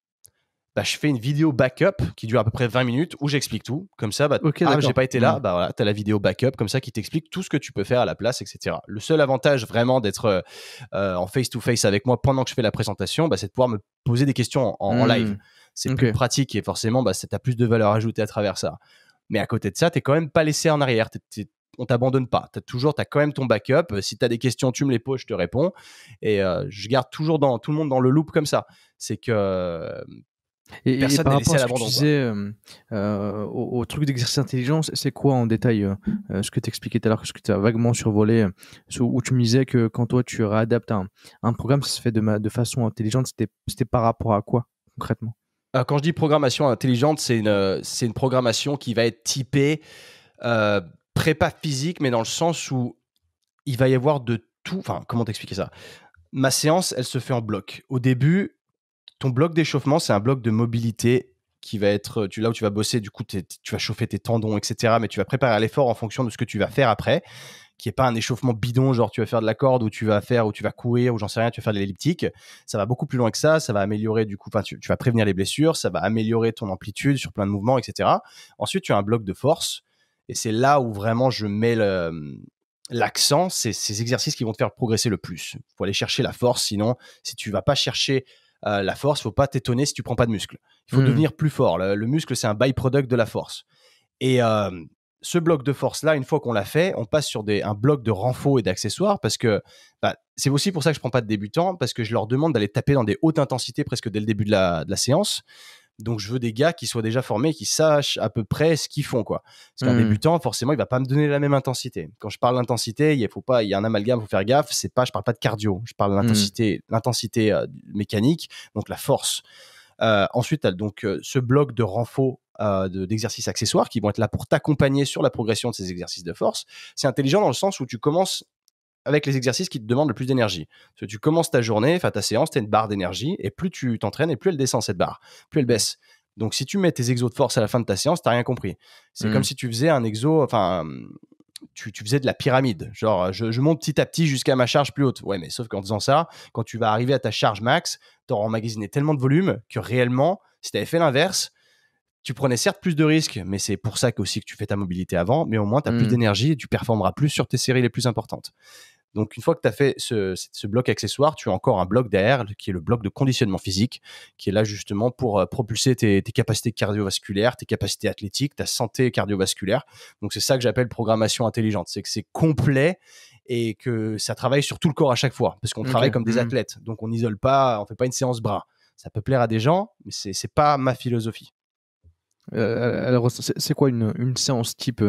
bah, je fais une vidéo backup qui dure à peu près 20 minutes où j'explique tout. Comme ça, bah, okay, ah, j'ai pas été là, bah voilà, la vidéo backup comme ça qui t'explique tout ce que tu peux faire à la place, etc. Le seul avantage vraiment d'être euh, euh, en face-to-face avec moi pendant que je fais la présentation, bah, c'est de pouvoir me poser des questions en, mmh. live. C'est plus pratique et forcément, bah, as plus de valeur ajoutée à travers ça. Mais à côté de ça, tu n'es quand même pas laissé en arrière. On ne on t'abandonne pas. Tu as toujours, as quand même ton backup. Si tu as des questions, tu me les poses, je te réponds. Et euh, je garde toujours dans, tout le monde dans le loop comme ça. C'est que et, Personne par rapport à ce tu disais euh, euh, au, truc d'exercice intelligent, c'est quoi en détail euh, ce que tu expliquais tout à l'heure, ce que tu as vaguement survolé, où tu me disais que quand toi tu réadaptes un, un programme, ça se fait de, de façon intelligente, c'était par rapport à quoi concrètement Quand je dis programmation intelligente, c'est une, une programmation qui va être typée prépa physique, mais dans le sens où il va y avoir de tout. Enfin, comment t'expliquer ça Ma séance, elle se fait en bloc. Au début, ton bloc d'échauffement, c'est un bloc de mobilité qui va être tu, là où tu vas bosser. Du coup, tu vas chauffer tes tendons, etc. Mais tu vas préparer l'effort en fonction de ce que tu vas faire après, qui est pas un échauffement bidon, genre tu vas faire de la corde ou tu vas faire ou tu vas courir ou j'en sais rien, tu vas faire de l'elliptique. Ça va beaucoup plus loin que ça. Ça va améliorer du coup, tu, tu vas prévenir les blessures, ça va améliorer ton amplitude sur plein de mouvements, etc. Ensuite, tu as un bloc de force. Et c'est là où vraiment je mets l'accent, c'est ces exercices qui vont te faire progresser le plus. Il faut aller chercher la force, sinon, si tu vas pas chercher euh, la force, faut pas t'étonner si tu prends pas de muscle. Il faut mmh. devenir plus fort. Le, muscle, c'est un byproduct de la force. Et euh, ce bloc de force-là, une fois qu'on l'a fait, on passe sur un bloc de renfort et d'accessoires parce que bah, c'est aussi pour ça que je prends pas de débutants parce que je leur demande d'aller taper dans des hautes intensités presque dès le début de la séance donc je veux des gars qui soient déjà formés, qui sachent à peu près ce qu'ils font quoi. Parce qu'un hmm. débutant forcément, il va pas me donner la même intensité. Quand je parle d'intensité, il faut pas il y a un amalgame, faut faire gaffe, c'est pas je parle pas de cardio, je parle hmm. de l'intensité euh, mécanique, donc la force. Euh, ensuite, donc euh, ce bloc de renfort d'exercices accessoires qui vont être là pour t'accompagner sur la progression de ces exercices de force. C'est intelligent dans le sens où tu commences avec les exercices qui te demandent le plus d'énergie. tu commences ta journée, enfin ta séance, tu as une barre d'énergie, et plus tu t'entraînes, et plus elle descend cette barre, plus elle baisse. Donc si tu mets tes exos de force à la fin de ta séance, t'as rien compris. C'est comme mmh. si tu faisais un exo, enfin, tu, faisais de la pyramide. Genre, je, monte petit à petit jusqu'à ma charge plus haute. Ouais, mais sauf qu'en faisant ça, quand tu vas arriver à ta charge max, tu auras emmagasiné tellement de volume que réellement, si tu avais fait l'inverse, tu prenais certes plus de risques, mais c'est pour ça aussi que tu fais ta mobilité avant, mais au moins tu as plus mmh. d'énergie et tu performeras plus sur tes séries les plus importantes. Donc, une fois que tu as fait ce, bloc accessoire, tu as encore un bloc derrière qui est le bloc de conditionnement physique, qui est là justement pour euh, propulser tes, capacités cardiovasculaires, tes capacités athlétiques, ta santé cardiovasculaire. Donc, c'est ça que j'appelle programmation intelligente. C'est que c'est complet et que ça travaille sur tout le corps à chaque fois parce qu'on travaille comme des mmh athlètes. Donc, on n'isole pas, on fait pas une séance bras. Ça peut plaire à des gens, mais ce n'est pas ma philosophie. Euh, alors, c'est quoi une, une, séance type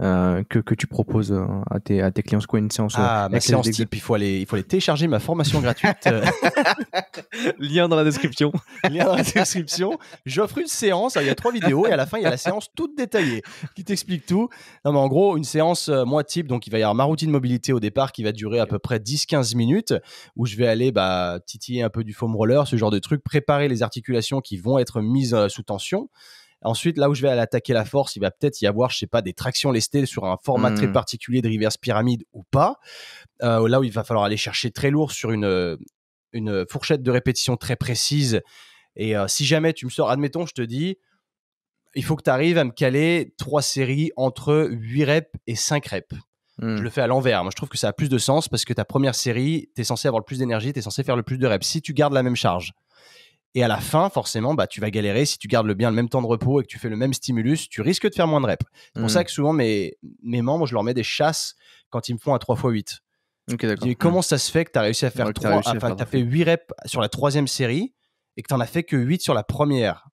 euh, que, que, tu proposes euh, à tes, à tes clients C'est quoi une séance Ah, ma séance type, il faut, aller, il faut aller télécharger ma formation gratuite. Lien dans la description. Lien dans la description. J'offre une séance, il y a trois vidéos, et à la fin, il y a la séance toute détaillée qui t'explique tout. Non, mais en gros, une séance, moi, type, donc il va y avoir ma routine mobilité au départ qui va durer à peu près 10-15 minutes, où je vais aller bah, titiller un peu du foam roller, ce genre de truc, préparer les articulations qui vont être mises sous tension. Ensuite, là où je vais aller attaquer la force, il va peut-être y avoir, je sais pas, des tractions lestées sur un format très hmm. particulier de reverse pyramide ou pas. Euh, là où il va falloir aller chercher très lourd sur une, euh, fourchette de répétition très précise. Et euh, si jamais tu me sors, admettons, je te dis, il faut que tu arrives à me caler trois séries entre 8 reps et 5 reps. Je hmm. le fais à l'envers. Moi, je trouve que ça a plus de sens parce que ta première série, tu es censé avoir le plus d'énergie, tu es censé faire le plus de reps. Si tu gardes la même charge, et à la fin, forcément, bah, tu vas galérer. Si tu gardes le bien le même temps de repos et que tu fais le même stimulus, tu risques de faire moins de reps. C'est pour hmm. ça que souvent, mes, mes membres, je leur mets des chasses quand ils me font à 3x8. comment ça se fait que tu as réussi à faire fait 8 reps sur la troisième série et que tu n'en as fait que 8 sur la première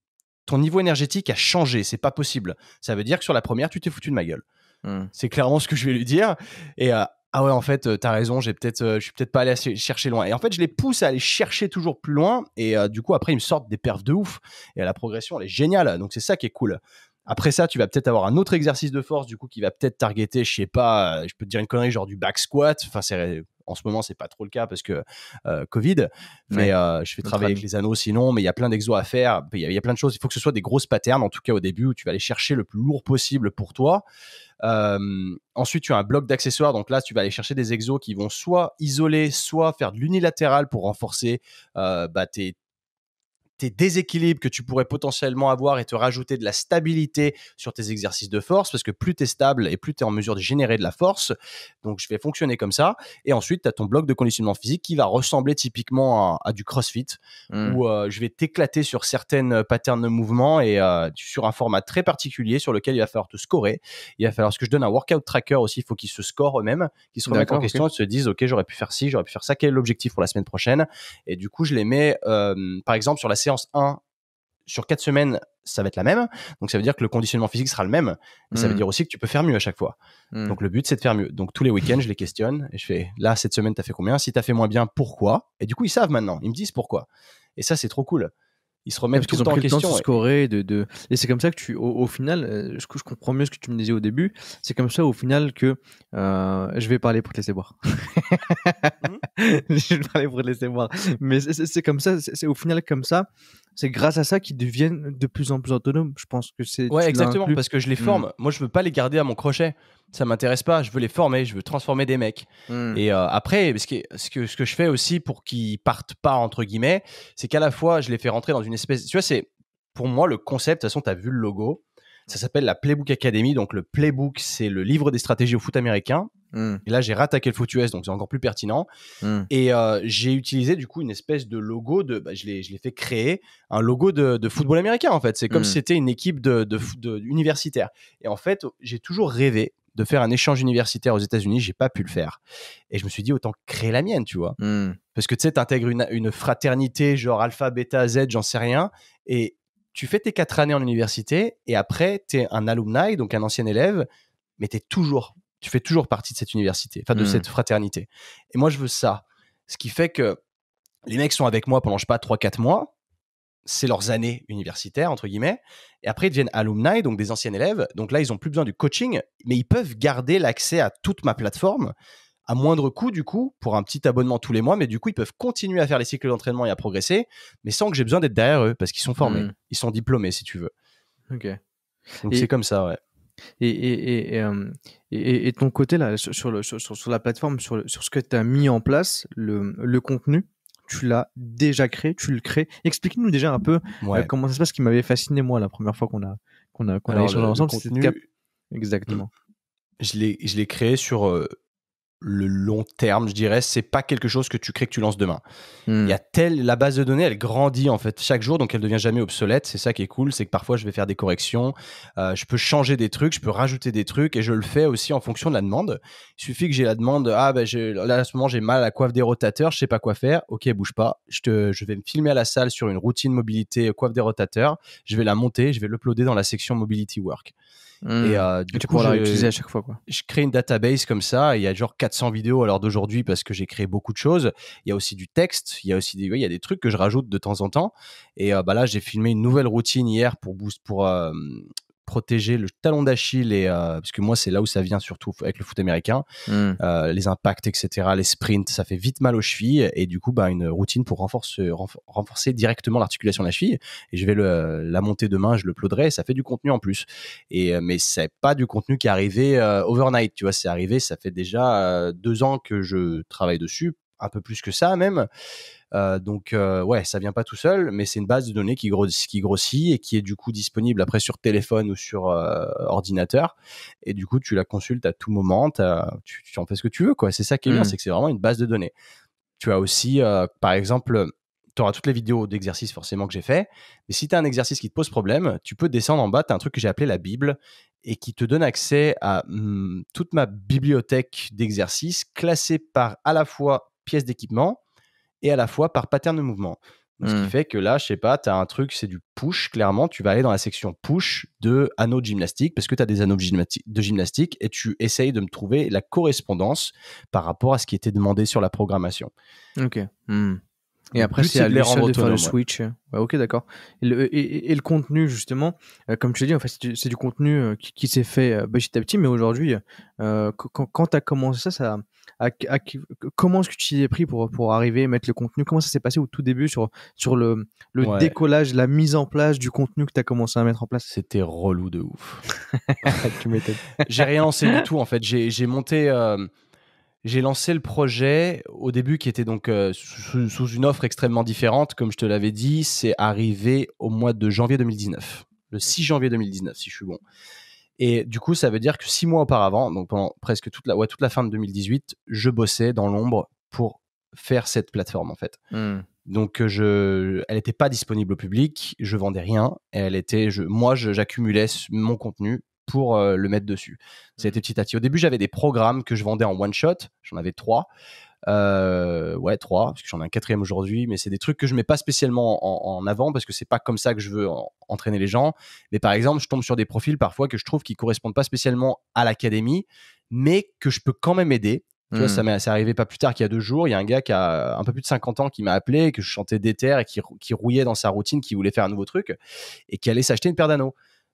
Ton niveau énergétique a changé. C'est pas possible. Ça veut dire que sur la première, tu t'es foutu de ma gueule. Hmm. C'est clairement ce que je vais lui dire. Et à euh, ah ouais, en fait, euh, t'as raison, j'ai peut-être, euh, je suis peut-être pas allé chercher loin. Et en fait, je les pousse à aller chercher toujours plus loin. Et euh, du coup, après, ils me sortent des perfs de ouf. Et la progression, elle est géniale. Donc, c'est ça qui est cool. Après ça, tu vas peut-être avoir un autre exercice de force, du coup, qui va peut-être targeter, je sais pas, je peux te dire une connerie, genre du back squat. Enfin, c'est en ce moment, c'est pas trop le cas parce que euh, Covid. Mais euh, je fais travailler avec les anneaux sinon, mais il y a plein d'exos à faire. Il y, a, plein de choses. Il faut que ce soit des grosses patterns, en tout cas au début, où tu vas aller chercher le plus lourd possible pour toi. ensuite, tu as un bloc d'accessoires. Donc là, tu vas aller chercher des exos qui vont soit isoler, soit faire de l'unilatéral pour renforcer euh, bah, tes, déséquilibres que tu pourrais potentiellement avoir et te rajouter de la stabilité sur tes exercices de force parce que plus tu es stable et plus tu es en mesure de générer de la force. Donc je vais fonctionner comme ça. Et ensuite, tu as ton bloc de conditionnement physique qui va ressembler typiquement à, du crossfit mmh. où euh, je vais t'éclater sur certaines euh, patterns de mouvement et euh, sur un format très particulier sur lequel il va falloir te scorer. Il va falloir ce que je donne un workout tracker aussi. Il faut qu'ils se score eux-mêmes, qu'ils se remettent en question et se disent OK, j'aurais pu faire ci, j'aurais pu faire ça. Quel est l'objectif pour la semaine prochaine Et du coup, je les mets par exemple sur la série 1 sur 4 semaines, ça va être la même. Donc ça veut dire que le conditionnement physique sera le même. Mais ça veut hmm. dire aussi que tu peux faire mieux à chaque fois. Hmm. Donc le but, c'est de faire mieux. Donc tous les week-ends, je les questionne et je fais là, cette semaine, t'as fait combien Si t'as fait moins bien, pourquoi Et du coup, ils savent maintenant. Ils me disent pourquoi. Et ça, c'est trop cool ils se remettent tout le temps en question. temps de scorer, de, de... Et c'est comme ça que tu, au, final, euh, ce je, je, comprends mieux ce que tu me disais au début, c'est comme ça au final que euh, je vais parler pour te laisser boire. Mhm. je vais parler pour te laisser boire. Mais c'est comme ça, c'est au final comme ça, c'est grâce à ça qu'ils deviennent de plus en plus autonomes. Je pense que c'est. Ouais, exactement, parce que je les mm. forme. Moi, je veux pas les garder à mon crochet ça m'intéresse pas. Je veux les former, je veux transformer des mecs. Hmm. Et euh, après, ce, ce, que, ce que je fais aussi pour qu'ils partent pas, entre guillemets, c'est qu'à la fois, je les fais rentrer dans une espèce. Tu vois, c'est pour moi le concept. De toute façon, tu as vu le logo. Ça s'appelle la Playbook Academy. Donc, le Playbook, c'est le livre des stratégies au foot américain. Hmm. Et là, j'ai rattaqué le foot US, donc c'est encore plus pertinent. Hmm. Et euh, j'ai utilisé du coup une espèce de logo de. Bah, je l'ai fait créer un logo de, de football américain en fait. C'est comme si c'était une équipe de, de, universitaire. Et en fait, j'ai toujours rêvé de faire un échange universitaire aux États-Unis, j'ai pas pu le faire. Et je me suis dit, autant créer la mienne, tu vois. Hmm. Parce que tu sais, tu une, une fraternité, genre alpha, bêta, Z, j'en sais rien. Et tu fais tes quatre années en université et après, tu es un alumni, donc un ancien élève, mais tu toujours, tu fais toujours partie de cette université, enfin de hmm. cette fraternité. Et moi, je veux ça. Ce qui fait que les mecs sont avec moi pendant, je sais pas, trois, quatre mois c'est leurs années universitaires, entre guillemets. Et après, ils deviennent alumni, donc des anciens élèves. Donc là, ils n'ont plus besoin du coaching, mais ils peuvent garder l'accès à toute ma plateforme à moindre coût, du coup, pour un petit abonnement tous les mois. Mais du coup, ils peuvent continuer à faire les cycles d'entraînement et à progresser, mais sans que j'ai besoin d'être derrière eux, parce qu'ils sont formés. Hmm. Ils sont diplômés, si tu veux. Ok. Donc c'est comme ça, ouais. Et, et, et, et, euh, ton côté là, sur, le, sur, la plateforme, sur, sur ce que tu as mis en place, le, le contenu, tu l'as déjà créé, tu le crées. Explique-nous déjà un peu euh, comment ça se passe, ce qui m'avait fasciné moi la première fois qu'on a qu'on a exactement. Je je l'ai créé sur euh, le long terme, je dirais, c'est pas quelque chose que tu crées que tu lances demain. Hmm. Il y a telle la base de données, elle grandit en fait chaque jour, donc elle devient jamais obsolète. C'est ça qui est cool, c'est que parfois je vais faire des corrections, euh, je peux changer des trucs, je peux rajouter des trucs et je le fais aussi en fonction de la demande. Il suffit que j'ai la demande, ah ben là à ce moment j'ai mal à la coiffe des rotateurs, je sais pas quoi faire, ok bouge pas, je je vais me filmer à la salle sur une routine mobilité coiffe des rotateurs, je vais la monter, je vais l'uploader dans la section mobility work. Mm. Et, euh, du coup, je à chaque fois. Je crée une database comme ça. Il y a genre 400 vidéos à l'heure d'aujourd'hui parce que j'ai créé beaucoup de choses. Il y a aussi du texte. Il y a aussi des, il y a des trucs que je rajoute de temps en temps. Et euh, bah là, j'ai filmé une nouvelle routine hier pour boost, pour euh, protéger le talon d'Achille et euh, parce que moi c'est là où ça vient surtout avec le foot américain, hmm. euh, les impacts etc, les sprints, ça fait vite mal aux chevilles et du coup bah une routine pour renforcer, renforcer directement l'articulation de la cheville et je vais la monter demain, je le plaudrai ça fait du contenu en plus et euh, mais c'est pas du contenu qui est arrivé overnight, tu vois, c'est arrivé, ça fait déjà deux ans que je travaille dessus un peu plus que ça même. Euh, donc euh, ouais, ça vient pas tout seul, mais c'est une base de données qui, grossit, qui grossit et qui est du coup disponible après sur téléphone ou sur euh, ordinateur. Et du coup, tu la consultes à tout moment, tu, en fais ce que tu veux quoi. C'est ça qui est bien, mmh. c'est que c'est vraiment une base de données. Tu as aussi, par exemple, tu auras toutes les vidéos d'exercices forcément que j'ai fait, mais si tu as un exercice qui te pose problème, tu peux descendre en bas, tu as un truc que j'ai appelé la Bible et qui te donne accès à mmh, toute ma bibliothèque d'exercices classés par à la fois pièces d'équipement et à la fois par pattern de mouvement. Ce qui mmh. fait que là, je sais pas, tu as un truc, c'est du push, clairement, tu vas aller dans la section push de anneaux de gymnastique, parce que tu as des anneaux de gymnastique, et tu essayes de me trouver la correspondance par rapport à ce qui était demandé sur la programmation. Ok. Mmh. Et après, c'est à lui seul de faire le switch. ok, d'accord. Et, le, contenu, justement, euh, comme tu l'as dit, en fait, c'est du, contenu euh, qui, s'est fait euh, petit à petit, mais aujourd'hui, quand, tu as commencé ça, ça comment est-ce que tu t'y es pris pour, pour arriver, mettre le contenu Comment ça s'est passé au tout début sur, sur le, le décollage, la mise en place du contenu que tu as commencé à mettre en place C'était relou de ouf. J'ai rien lancé du tout, en fait. J'ai monté j'ai lancé le projet au début qui était donc euh, sous, une offre extrêmement différente. Comme je te l'avais dit, c'est arrivé au mois de janvier 2019, le 6 janvier 2019, si je suis bon. Et du coup, ça veut dire que six mois auparavant, donc pendant presque toute la, ouais, toute la fin de 2018, je bossais dans l'ombre pour faire cette plateforme en fait. Hmm. Donc euh, je, elle n'était pas disponible au public, je vendais rien, elle était, je, moi j'accumulais mon contenu pour euh, le mettre dessus. Ça a mhm. petit à petit. Au début, j'avais des programmes que je vendais en one shot. J'en avais trois. Euh, ouais, trois, parce que j'en ai un quatrième aujourd'hui, mais c'est des trucs que je mets pas spécialement en, avant parce que c'est pas comme ça que je veux entraîner les gens. Mais par exemple, je tombe sur des profils parfois que je trouve qui correspondent pas spécialement à l'académie, mais que je peux quand même aider. Tu ça mhm. m'est arrivé pas plus tard qu'il y a deux jours. Il y a un gars qui a un peu plus de 50 ans qui m'a appelé, que je chantais terres et qui, qui rouillait dans sa routine, qui voulait faire un nouveau truc et qui allait s'acheter une paire d'anneaux.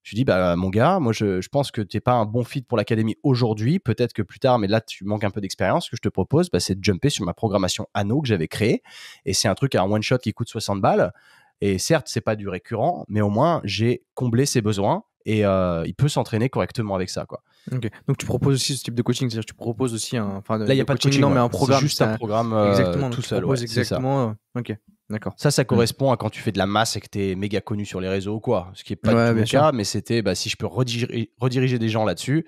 Je dis, bah, mon gars, moi, je, pense que tu n'es pas un bon fit pour l'académie aujourd'hui. Peut-être que plus tard, mais là, tu manques un peu d'expérience. Ce que je te propose, bah, c'est de jumper sur ma programmation anneau que j'avais créée. Et c'est un truc à un one shot qui coûte 60 balles. Et certes, c'est pas du récurrent, mais au moins, j'ai comblé ses besoins et euh, il peut s'entraîner correctement avec ça quoi. Donc tu proposes aussi ce type de coaching, c'est-à-dire tu proposes aussi un là il y a pas de coaching, mais un programme, juste un programme euh, tout seul, exactement. Euh, ça. Ça correspond à quand tu fais de la masse et que tu es méga connu sur les réseaux ou quoi, ce qui est pas le cas, mais c'était bah, si je peux rediriger, rediriger des gens là-dessus,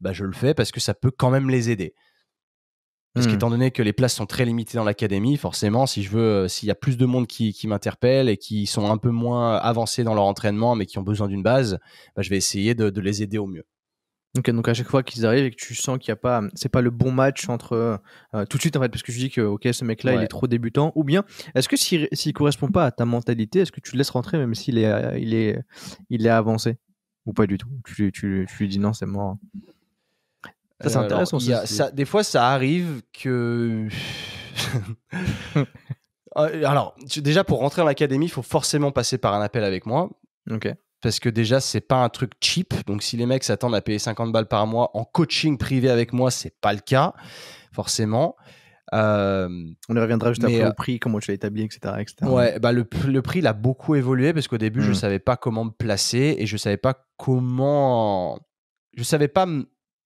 bah, je le fais parce que ça peut quand même les aider. Parce hmm. qu'étant donné que les places sont très limitées dans l'académie, forcément, si je veux, euh, s'il y a plus de monde qui, qui m'interpelle et qui sont un peu moins avancés dans leur entraînement, mais qui ont besoin d'une base, bah, je vais essayer de, les aider au mieux. Donc, donc à chaque fois qu'ils arrivent et que tu sens qu'il y a pas, c'est pas le bon match entre euh, euh, tout de suite en fait, parce que je dis que ok ce mec-là il est trop débutant, ou bien est-ce que s'il ne correspond pas à ta mentalité, est-ce que tu le laisses rentrer même s'il est, il est, il est avancé ou pas du tout, tu, tu, tu lui dis non c'est mort. Ça, c'est euh, intéressant. des fois, ça arrive que. Euh, alors, déjà, pour rentrer en académie, il faut forcément passer par un appel avec moi. Ok. Parce que déjà, c'est pas un truc cheap. Donc, si les mecs s'attendent à payer 50 balles par mois en coaching privé avec moi, c'est pas le cas, forcément. Euh, on y reviendra juste après au prix, comment tu l'as établi, etc. Ouais, bah le, prix, il a beaucoup évolué parce qu'au début, je je hmm. savais pas comment me placer et je savais pas comment. Je savais pas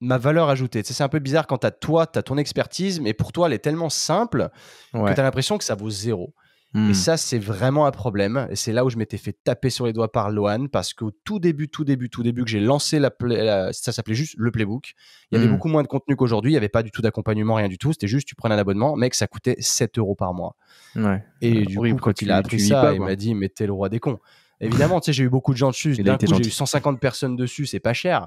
ma valeur ajoutée. c'est un peu bizarre quand tu as toi, tu as ton expertise, mais pour toi, elle est tellement simple que tu as l'impression que ça vaut zéro. Et hmm. ça, c'est vraiment un problème. Et c'est là où je m'étais fait taper sur les doigts par Loan parce qu'au tout début, tout début, tout début que j'ai lancé la, ça s'appelait juste le playbook. Il y avait hmm. beaucoup moins de contenu qu'aujourd'hui. Il n'y avait pas du tout d'accompagnement, rien du tout. C'était juste, tu prenais un abonnement. Mec, ça coûtait 7 euros par mois. Et ah, du coup, quand il a appris ça, il m'a dit, mais t'es le roi des cons. Évidemment, tu sais, j'ai eu beaucoup de gens dessus. j'ai eu 150 personnes dessus. C'est pas cher.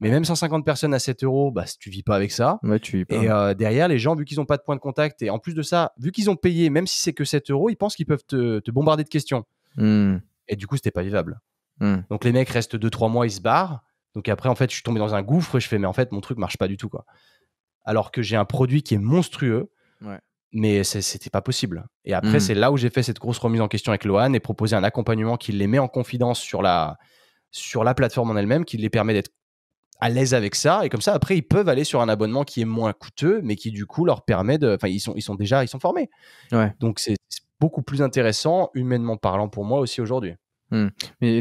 Mais même 150 personnes à 7 euros, bah, tu vis pas avec ça. tu Et euh, derrière, les gens, vu qu'ils n'ont pas de point de contact, et en plus de ça, vu qu'ils ont payé, même si c'est que 7 euros, ils pensent qu'ils peuvent te, bombarder de questions. Hmm. Et du coup, c'était pas vivable. Hmm. Donc les mecs restent 2-3 mois, ils se barrent. Donc après, en fait, je suis tombé dans un gouffre et je fais, mais en fait, mon truc marche pas du tout. quoi. Alors que j'ai un produit qui est monstrueux. Ouais. Mais c'était pas possible. Et après, hmm. c'est là où j'ai fait cette grosse remise en question avec Lohan et proposé un accompagnement qui les met en confidence sur la, sur la plateforme en elle-même, qui les permet d'être à l'aise avec ça et comme ça après ils peuvent aller sur un abonnement qui est moins coûteux mais qui du coup leur permet de enfin ils sont ils sont déjà ils sont formés donc c'est beaucoup plus intéressant humainement parlant pour moi aussi aujourd'hui hmm. Mais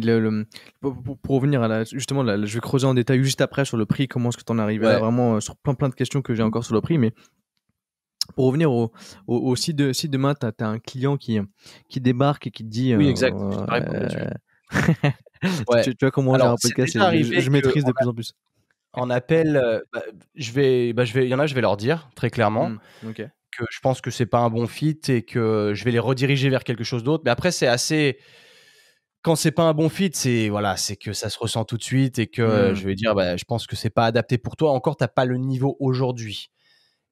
pour, revenir à la, justement, je vais creuser en détail juste après sur le prix, comment est-ce que tu en arrives vraiment euh, sur plein plein de questions que j'ai encore sur le prix, mais pour revenir au, au, site de, si demain tu as, un client qui, qui débarque et qui dit. oui, euh, exact. tu, vois comment j'ai un je, je maîtrise de plus en plus. En appel, euh, bah, je vais, bah, je vais, il y en a, je vais leur dire très clairement mmh, que je pense que c'est pas un bon fit et que je vais les rediriger vers quelque chose d'autre. Mais après, c'est assez, quand c'est pas un bon fit, c'est voilà, c'est que ça se ressent tout de suite et que mmh. je vais dire, bah, je pense que c'est pas adapté pour toi. Encore, t'as pas le niveau aujourd'hui.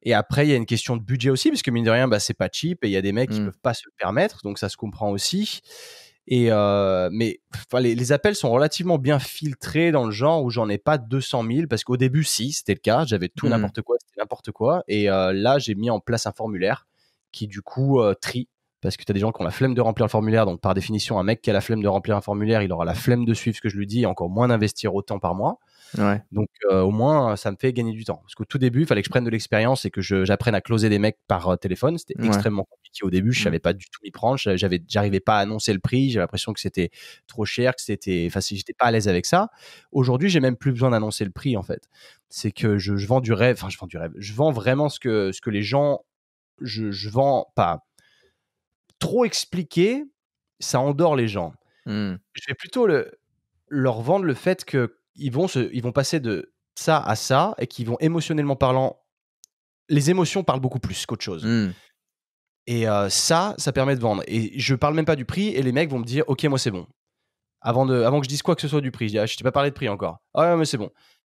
Et après, il y a une question de budget aussi, parce que mine de rien, bah, c'est pas cheap et il y a des mecs qui qui mmh. peuvent pas se le permettre, donc ça se comprend aussi. Et euh, mais les, appels sont relativement bien filtrés dans le genre où j'en ai pas 200 000 parce qu'au début si c'était le cas, j'avais tout mmh. n'importe quoi, c'était n'importe quoi. Et euh, là j'ai mis en place un formulaire qui du coup euh, trie parce que tu as des gens qui ont la flemme de remplir le formulaire. Donc par définition un mec qui a la flemme de remplir un formulaire, il aura la flemme de suivre ce que je lui dis et encore moins d'investir autant par mois. Donc euh, au moins, ça me fait gagner du temps. Parce qu'au tout début, il fallait que je prenne de l'expérience et que j'apprenne à closer des mecs par euh, téléphone. C'était extrêmement compliqué au début. Je mm. savais pas du tout m'y prendre. J'avais, j'arrivais pas à annoncer le prix. J'avais l'impression que c'était trop cher, que c'était, enfin, j'étais pas à l'aise avec ça. Aujourd'hui, j'ai même plus besoin d'annoncer le prix en fait. C'est que je, vends du rêve. Enfin, je vends du rêve. Je vends vraiment ce que ce que les gens. Je, je vends pas trop expliquer, ça endort les gens. Mm. Je vais plutôt le, leur vendre le fait que ils vont, ils vont passer de ça à ça et qui vont émotionnellement parlant, les émotions parlent beaucoup plus qu'autre chose. Mmh. Et euh, ça, ça permet de vendre. Et je parle même pas du prix et les mecs vont me dire, ok, moi c'est bon. Avant, de, avant que je dise quoi que ce soit du prix, je ah, t'ai pas parlé de prix encore. Ah ouais, mais c'est bon.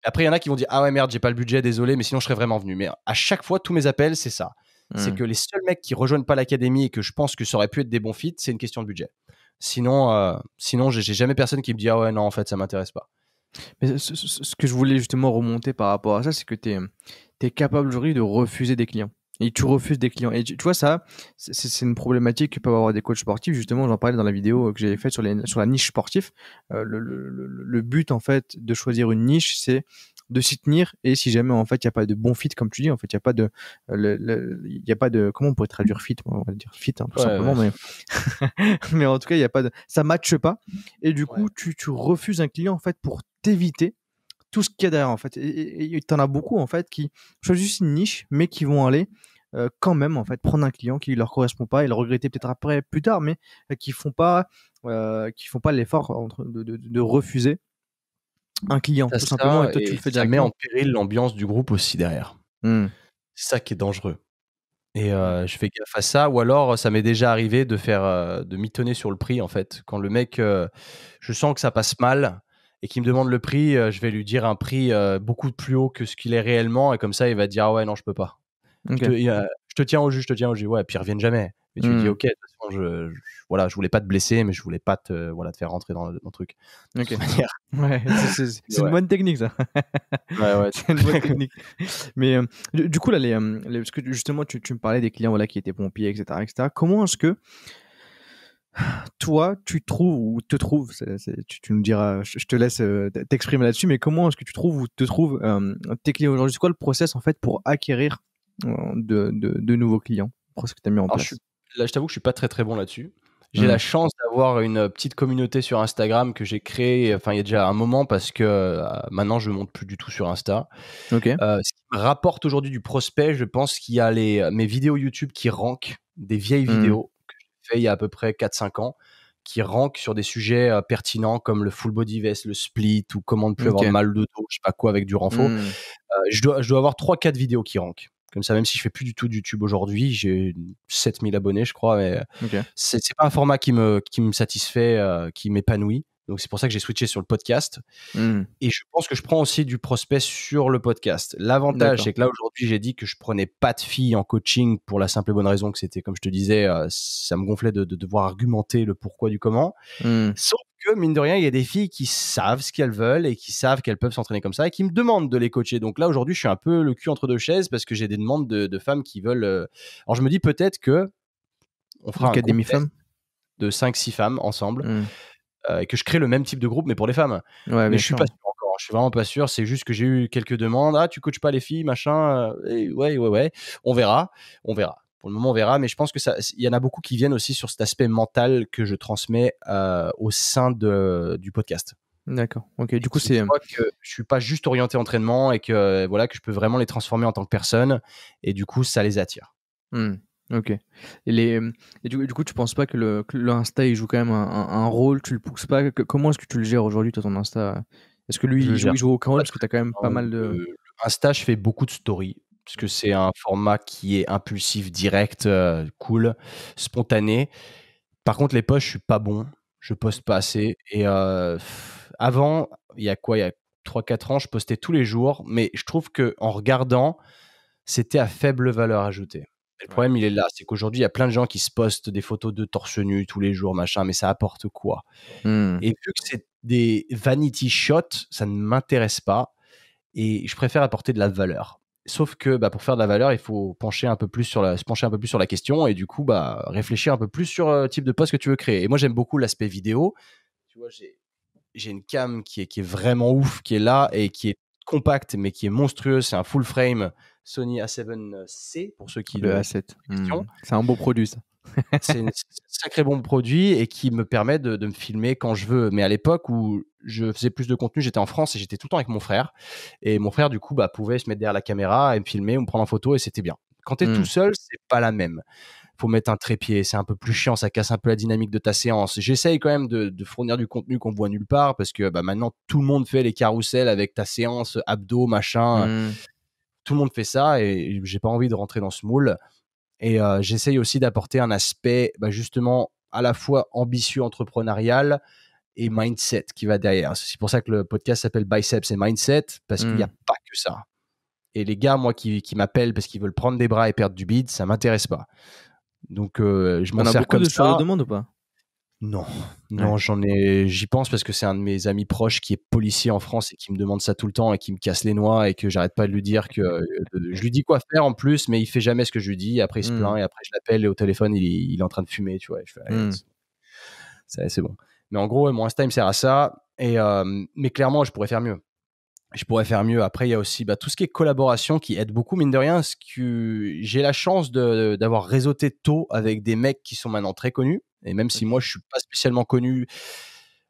Après, il y en a qui vont dire, ah ouais, merde, j'ai pas le budget, désolé, mais sinon je serais vraiment venu. Mais à chaque fois, tous mes appels, c'est ça. C'est mmh. que les seuls mecs qui rejoignent pas l'académie et que je pense que ça aurait pu être des bons fits, c'est une question de budget. Sinon, euh, sinon j'ai jamais personne qui me dit, ah ouais, non, en fait, ça m'intéresse pas. Mais ce, que je voulais justement remonter par rapport à ça, c'est que tu es, es, capable aujourd'hui de refuser des clients. Et tu refuses des clients. Et tu, vois, ça, c'est une problématique que peuvent avoir des coachs sportifs. Justement, j'en parlais dans la vidéo que j'avais faite sur, les, sur la niche sportive euh, le, but, en fait, de choisir une niche, c'est de s'y tenir. Et si jamais, en fait, il n'y a pas de bon fit, comme tu dis, en fait, il n'y a pas de, euh, il y a pas de, comment on pourrait traduire fit? On va dire fit, hein, tout simplement, mais, mais en tout cas, il n'y a pas de, ça matche pas. Et du coup, tu, tu refuses un client, en fait, pour t'éviter tout ce qu'il y a derrière en fait. Et tu en as beaucoup en fait qui choisissent une niche mais qui vont aller euh, quand même en fait prendre un client qui leur correspond pas et le regretter peut-être après plus tard mais euh, qui font pas euh, qui font pas l'effort de, de, refuser un client tout simplement et ça met en péril l'ambiance du groupe aussi derrière. Mmh. C'est ça qui est dangereux. Et mmh. je fais gaffe à ça. Ou alors, ça m'est déjà arrivé de faire, euh, de mitonner sur le prix, en fait. Quand le mec, je sens que ça passe mal, et qui me demande le prix, euh, je vais lui dire un prix euh, beaucoup plus haut que ce qu'il est réellement. Et comme ça, il va dire ah ouais, non, je peux pas. Je, te, tiens au jus, je te tiens au jus. Ouais, et puis ils reviennent jamais. Mais tu lui dis hmm. ok, de toute façon, je, ne voilà, je voulais pas te blesser, mais je voulais pas te, voilà, te faire rentrer dans, le truc. c'est une bonne technique ça. ouais, c'est une bonne technique. Mais euh, du, coup là, les, parce que justement tu, me parlais des clients voilà qui étaient pompiers, etc., etc. Comment est-ce que toi, tu trouves ou te trouves, tu, nous diras, je, te laisse euh, t'exprimer là-dessus, mais comment est-ce que tu trouves ou te trouves euh, tes clients aujourd'hui C'est quoi le process en fait pour acquérir euh, de, nouveaux clients quest ce que tu mis en place Là, je t'avoue que je suis pas très très bon là-dessus. J'ai mmh. la chance d'avoir une petite communauté sur Instagram que j'ai créée, enfin il y a déjà un moment parce que maintenant je monte plus du tout sur Insta. ce qui me rapporte aujourd'hui du prospect, je pense qu'il y a mes vidéos YouTube qui rankent des vieilles mmh. vidéos il y a à peu près 4-5 ans, qui rank sur des sujets pertinents comme le full body vest, le split ou comment ne plus avoir mal de dos, je sais pas quoi avec du renfort. Mmh. je, dois, je dois avoir 3-4 vidéos qui rankent. Comme ça, même si je fais plus du tout de YouTube aujourd'hui, j'ai 7000 abonnés, je crois, mais c'est, pas un format qui me, qui me satisfait, qui m'épanouit. Donc c'est pour ça que j'ai switché sur le podcast. Hmm. Et je pense que je prends aussi du prospect sur le podcast. L'avantage, c'est que là aujourd'hui, j'ai dit que je prenais pas de filles en coaching pour la simple et bonne raison que c'était, comme je te disais, euh, ça me gonflait de, devoir argumenter le pourquoi du comment. Hmm. Sauf que mine de rien, il y a des filles qui savent ce qu'elles veulent et qui savent qu'elles peuvent s'entraîner comme ça et qui me demandent de les coacher. Donc là aujourd'hui, je suis un peu le cul entre deux chaises parce que j'ai des demandes de, femmes qui veulent. Euh, alors je me dis peut-être que on fera un académie femmes de 5-6 femmes ensemble. Hmm. Euh, et que je crée le même type de groupe, mais pour les femmes. mais je suis pas sûr encore. Je suis vraiment pas sûr. C'est juste que j'ai eu quelques demandes. Ah, tu coaches pas les filles, machin. Euh, ouais, ouais, ouais. On verra. On verra. Pour le moment, on verra. Mais je pense que ça, il y en a beaucoup qui viennent aussi sur cet aspect mental que je transmets euh, au sein de, du podcast. D'accord. Ok. Du coup, c'est. Je suis pas juste orienté entraînement et que voilà que je peux vraiment les transformer en tant que personne. Et du coup, ça les attire. Mmh. Ok. Et, les, du, coup, tu penses pas que le, Insta, il joue quand même un, rôle Tu le pousses pas Comment est-ce que tu le gères aujourd'hui, toi, ton Insta Est-ce que lui, il joue, il aucun rôle Parce que tu as quand même pas mal de. Insta, je fais beaucoup de stories. Parce que c'est un format qui est impulsif, direct, euh, cool, spontané. Par contre, les posts, je suis pas bon. Je poste pas assez. Et euh, avant, il y a quoi Il y a 3-4 ans, je postais tous les jours. Mais je trouve que en regardant, c'était à faible valeur ajoutée le problème, il est là. C'est qu'aujourd'hui, il y a plein de gens qui se postent des photos de torse nu tous les jours, machin, mais ça apporte quoi mmh. Et vu que c'est des vanity shots, ça ne m'intéresse pas. Et je préfère apporter de la valeur. Sauf que bah, pour faire de la valeur, il faut pencher un peu plus sur la, se pencher un peu plus sur la question et du coup bah, réfléchir un peu plus sur le type de poste que tu veux créer. Et moi, j'aime beaucoup l'aspect vidéo. Tu vois, j'ai une cam qui est, qui est vraiment ouf, qui est là et qui est compacte, mais qui est monstrueuse. C'est un full frame Sony A7C, pour ceux qui le a hmm. C'est un beau produit, ça. c'est un sacré bon produit et qui me permet de, me filmer quand je veux. Mais à l'époque où je faisais plus de contenu, j'étais en France et j'étais tout le temps avec mon frère. Et mon frère, du coup, bah, pouvait se mettre derrière la caméra et me filmer ou me prendre en photo et c'était bien. Quand tu es tout hmm. seul, c'est pas la même. Faut mettre un trépied, c'est un peu plus chiant, ça casse un peu la dynamique de ta séance. J'essaye quand même de, fournir du contenu qu'on voit nulle part parce que bah, maintenant tout le monde fait les carousels avec ta séance, abdos, machin. Hmm tout le monde fait ça et j'ai pas envie de rentrer dans ce moule. Et euh, j'essaye aussi d'apporter un aspect bah, justement à la fois ambitieux entrepreneurial et mindset qui va derrière. C'est pour ça que le podcast s'appelle Biceps et Mindset, parce qu'il n'y a mmh. pas que ça. Et les gars, moi, qui, qui m'appellent parce qu'ils veulent prendre des bras et perdre du bide, ça m'intéresse pas. Donc, euh, je m'en sers comme ça. Tu beaucoup de demande ou pas non, non, j'en ai, j'y pense parce que c'est un de mes amis proches qui est policier en France et qui me demande ça tout le temps et qui me casse les noix et que j'arrête pas de lui dire que euh, je lui dis quoi faire en plus, mais il fait jamais ce que je lui dis. après, il se mmh. plaint et après, je l'appelle et au téléphone, il, est en train de fumer, tu vois. Mmh. c'est bon. Mais en gros, mon Insta, me sert à ça. Et, mais clairement, je pourrais faire mieux. Je pourrais faire mieux. Après, il y a aussi bah, tout ce qui est collaboration qui aide beaucoup, mine de rien. Ce que j'ai la chance d'avoir réseauté tôt avec des mecs qui sont maintenant très connus et même si moi, je suis pas spécialement connu,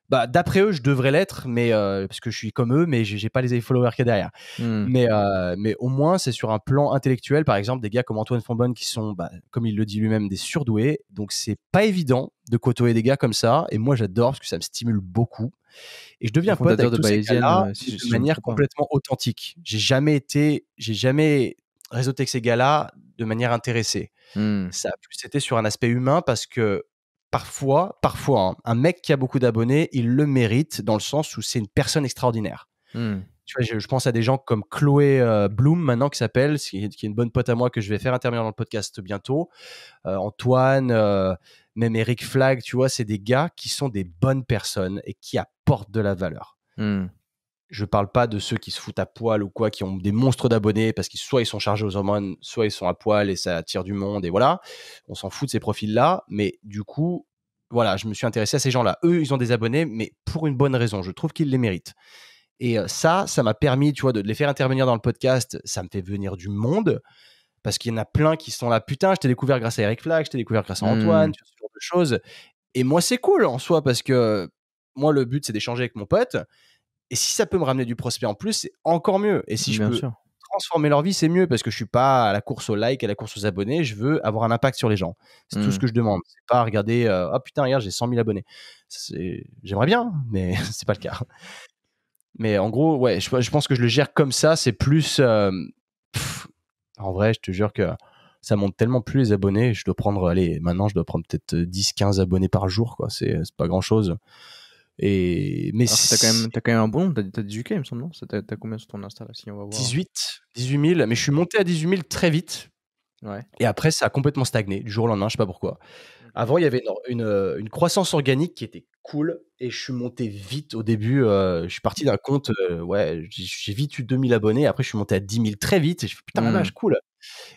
bah, d'après eux, je devrais l'être, mais euh, parce que je suis comme eux, mais j'ai pas les followers qu'il y a derrière. Mmh. Mais, euh, mais au moins, c'est sur un plan intellectuel, par exemple, des gars comme Antoine Fonbonne qui sont, bah, comme il le dit lui-même, des surdoués. Donc, c'est pas évident de côtoyer des gars comme ça. Et moi, j'adore parce que ça me stimule beaucoup. Et je deviens pote avec de tous ces gars de manière complètement authentique. J'ai jamais été, j'ai jamais réseauté avec ces gars-là de manière intéressée. Mmh. Ça plus été sur un aspect humain parce que parfois, parfois, hein, un mec qui a beaucoup d'abonnés, il le mérite dans le sens où c'est une personne extraordinaire. Hmm. je, pense à des gens comme Chloé euh, Bloom, maintenant, qui s'appelle, qui, est une bonne pote à moi que je vais faire intervenir dans le podcast bientôt. Euh, Antoine, euh, même Eric Flag, tu vois, c'est des gars qui sont des bonnes personnes et qui apportent de la valeur. Hmm je ne parle pas de ceux qui se foutent à poil ou quoi, qui ont des monstres d'abonnés parce qu'ils soit ils sont chargés aux hormones, soit ils sont à poil et ça attire du monde et voilà. On s'en fout de ces profils-là, mais du coup, voilà, je me suis intéressé à ces gens-là. Eux, ils ont des abonnés, mais pour une bonne raison. Je trouve qu'ils les méritent. Et euh, ça, ça m'a permis, tu vois, de les faire intervenir dans le podcast. Ça me fait venir du monde parce qu'il y en a plein qui sont là. Putain, je t'ai découvert grâce à Eric Flack, je t'ai découvert grâce à mmh. Antoine, ce genre de choses. Et moi, c'est cool en soi parce que moi, le but, c'est d'échanger avec mon pote. Et si ça peut me ramener du prospect en plus, c'est encore mieux. Et si je peux transformer leur vie, c'est mieux parce que je suis pas à la course au like, à la course aux abonnés. Je veux avoir un impact sur les gens. C'est tout ce mmh. que je demande. C'est pas regarder, ah oh, putain, regarde, j'ai 100 000 abonnés. J'aimerais bien, hein, mais c'est pas le cas. Mais en gros, ouais, je, je, pense que je le gère comme ça. C'est plus. Euh, en vrai, je te jure que ça monte tellement plus les abonnés. Je dois prendre, allez, maintenant, je dois prendre peut-être 10, euh, 15 abonnés par jour, quoi. C'est pas grand chose. Et, mais si... t'as, quand même, un bon nombre, t'as, 18K, il me semble, non t'as, combien sur ton Insta on va voir 18, 18 000, mais je suis monté à 18 000 très vite. Ouais. Et après, ça a complètement stagné du jour au lendemain, je sais pas pourquoi. Avant, il y avait une, une euh, croissance organique qui était cool et je suis monté vite au début. Euh, je suis parti d'un compte, euh, ouais, j'ai vite eu 2000 abonnés. Après, je suis monté à 10 000 très vite et je fais putain, mmh. cool.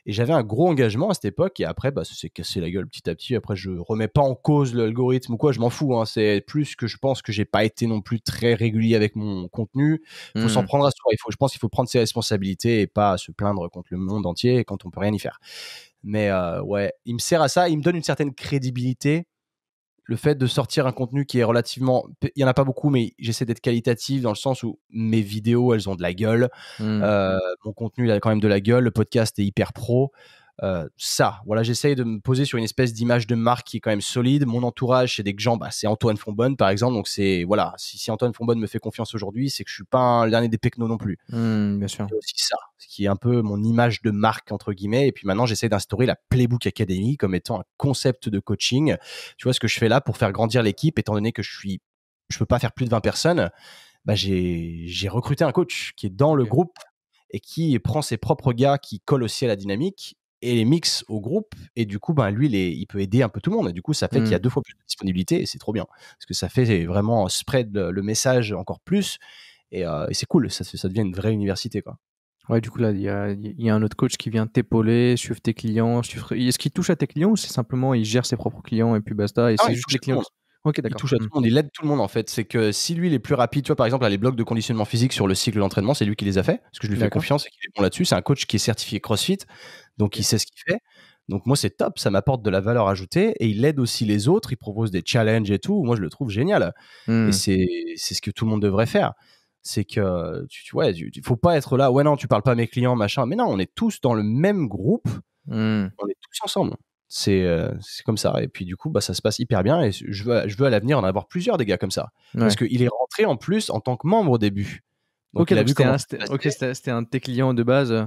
Et j'avais un gros engagement à cette époque et après, bah, ça s'est cassé la gueule petit à petit. Après, je remets pas en cause l'algorithme ou quoi, je m'en fous. Hein. C'est plus que je pense que j'ai pas été non plus très régulier avec mon contenu. Faut s'en mmh. prendre à soi. Il faut, je pense qu'il faut prendre ses responsabilités et pas se plaindre contre le monde entier quand on peut rien y faire. Mais euh, ouais, il me sert à ça, il me donne une certaine crédibilité le fait de sortir un contenu qui est relativement. Il n'y en a pas beaucoup, mais j'essaie d'être qualitatif dans le sens où mes vidéos, elles ont de la gueule. Mmh. Euh, mon contenu, il a quand même de la gueule. Le podcast est hyper pro. Euh, ça. Voilà, j'essaye de me poser sur une espèce d'image de marque qui est quand même solide. Mon entourage, c'est des gens, bah, c'est Antoine Fonbonne par exemple. Donc c'est voilà, si, Antoine Fonbonne me fait confiance aujourd'hui, c'est que je suis pas le dernier des pecnos non plus. Hmm, bien sûr. C'est aussi ça, ce qui est un peu mon image de marque entre guillemets. Et puis maintenant, j'essaye d'instaurer la Playbook Academy comme étant un concept de coaching. Tu vois ce que je fais là pour faire grandir l'équipe, étant donné que je suis, je peux pas faire plus de 20 personnes. Bah, j'ai recruté un coach qui est dans le groupe et qui prend ses propres gars qui collent aussi à la dynamique et les mix au groupe. Et du coup, ben, lui, il peut aider un peu tout le monde. Et du coup, ça fait qu'il y a mmh. deux fois plus de disponibilité et c'est trop bien. Parce que ça fait euh, vraiment spread le, message encore plus. Et, euh, c'est cool, ça, devient une vraie université. Quoi. Ouais, du coup, là, il y a, un autre coach qui vient t'épauler, suivre tes clients. Suivre... Est-ce qu'il touche à tes clients ou c'est simplement il gère ses propres clients et puis basta Et ah c'est juste les clients. Il touche à tout le mmh. monde, il aide tout le monde en fait. C'est que si lui il est plus rapide, tu vois par exemple les blocs de conditionnement physique sur le cycle d'entraînement, c'est lui qui les a fait, parce que je lui fais confiance et qu'il est bon là-dessus. C'est un coach qui est certifié CrossFit, donc il sait ce qu'il fait. Donc moi c'est top, ça m'apporte de la valeur ajoutée et il aide aussi les autres, il propose des challenges et tout. Moi je le trouve génial et mmh. c'est ce que tout le monde devrait faire. C'est que tu, vois, il faut pas être là, ouais non tu parles pas à mes clients machin, mais non on est tous dans le même groupe, mmh. on est tous ensemble. Euh, c'est comme ça. Et puis du coup, bah, ça se passe hyper bien. Et je veux, je veux à l'avenir en avoir plusieurs des gars comme ça. Parce qu'il est rentré en plus en tant que membre au début. Donc, ok, c'était un, un, de tes clients de base. Euh.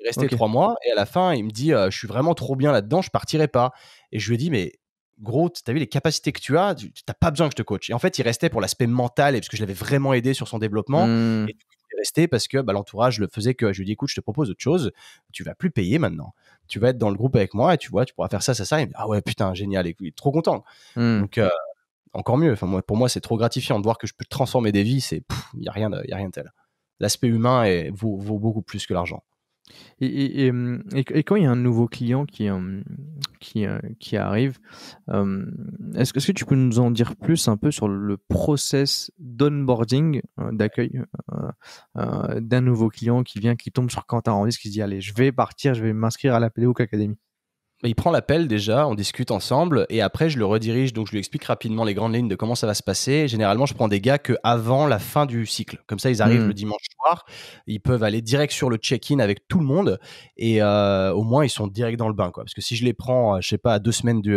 il est resté trois mois. Et à la fin, il me dit euh, Je suis vraiment trop bien là-dedans, je partirai pas. Et je lui ai dit Mais gros, tu as vu les capacités que tu as, tu n'as pas besoin que je te coach. Et en fait, il restait pour l'aspect mental, et parce que je l'avais vraiment aidé sur son développement. Mmh. Et rester parce que bah, l'entourage le faisait que je lui dis écoute, je te propose autre chose, tu vas plus payer maintenant. Tu vas être dans le groupe avec moi et tu vois, tu pourras faire ça, ça, ça. Et il me dit, ah ouais, putain, génial, et, il est trop content. Mmh. Donc, euh, encore mieux. Enfin, moi, pour moi, c'est trop gratifiant de voir que je peux transformer des vies. C'est, il n'y a, rien de, y a rien tel. L'aspect humain est, vaut, beaucoup plus que l'argent. Et, quand il y a un nouveau client qui, euh, qui, arrive, est-ce que, que tu peux nous en dire plus un peu sur le process d'onboarding, hein, d'accueil euh, euh, d'un nouveau client qui vient, qui tombe sur Quentin risque qui se dit allez, je vais partir, je vais m'inscrire à la Pédéoc Academy. Il prend l'appel déjà, on discute ensemble et après je le redirige. Donc je lui explique rapidement les grandes lignes de comment ça va se passer. Généralement, je prends des gars que avant la fin du cycle. Comme ça, ils arrivent mm. le dimanche soir, ils peuvent aller direct sur le check-in avec tout le monde et euh, au moins ils sont direct dans le bain. Quoi. Parce que si je les prends, je sais pas, à deux semaines du,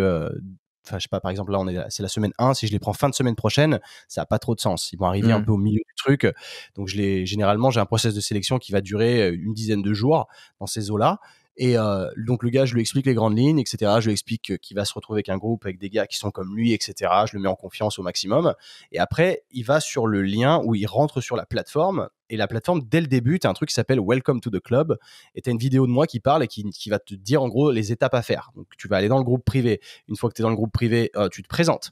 je sais pas, par exemple, là, c'est la semaine 1. Si je les prends fin de semaine prochaine, ça n'a pas trop de sens. Ils vont arriver un mmh. peu au milieu du truc. Donc, je les, généralement, j'ai un process de sélection qui va durer euh, une dizaine de jours dans ces eaux-là. Et euh, donc le gars, je lui explique les grandes lignes, etc. Je lui explique qu'il va se retrouver avec un groupe, avec des gars qui sont comme lui, etc. Je le mets en confiance au maximum. Et après, il va sur le lien où il rentre sur la plateforme. Et la plateforme, dès le début, tu as un truc qui s'appelle Welcome to the Club. Et tu as une vidéo de moi qui parle et qui, qui, va te dire en gros les étapes à faire. Donc tu vas aller dans le groupe privé. Une fois que tu es dans le groupe privé, euh, tu te présentes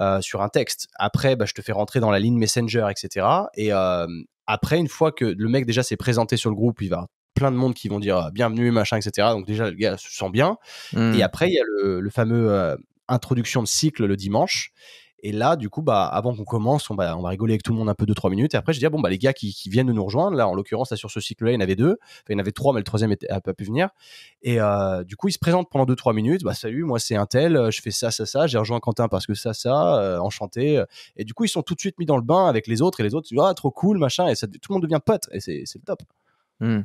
euh, sur un texte. Après, bah, je te fais rentrer dans la ligne Messenger, etc. Et après, une fois que le mec déjà s'est présenté sur le groupe, il va plein de monde qui vont dire euh, bienvenue, machin, etc. Donc déjà, le gars se sent bien. Hmm. Et après, il y a le, fameux euh, introduction de cycle le dimanche. Et là, du coup, bah, avant qu'on commence, on va, on va rigoler avec tout le monde un peu deux 3 minutes. Et après, je dis, ah, bon, bah, les gars qui, viennent de nous rejoindre, là, en l'occurrence, sur ce cycle-là, il y en avait deux. Enfin, il y en avait trois, mais le troisième n'a pas pu venir. Et euh, du coup, ils se présentent pendant 2-3 minutes. Bah, salut, moi, c'est un tel, je fais ça, ça, ça. J'ai rejoint Quentin parce que ça, ça, enchanté. Et du coup, ils sont tout de suite mis dans le bain avec les autres. Et les autres, vois ah, trop cool, machin. Et ça, tout le monde devient pote. Et c'est le top. Hmm.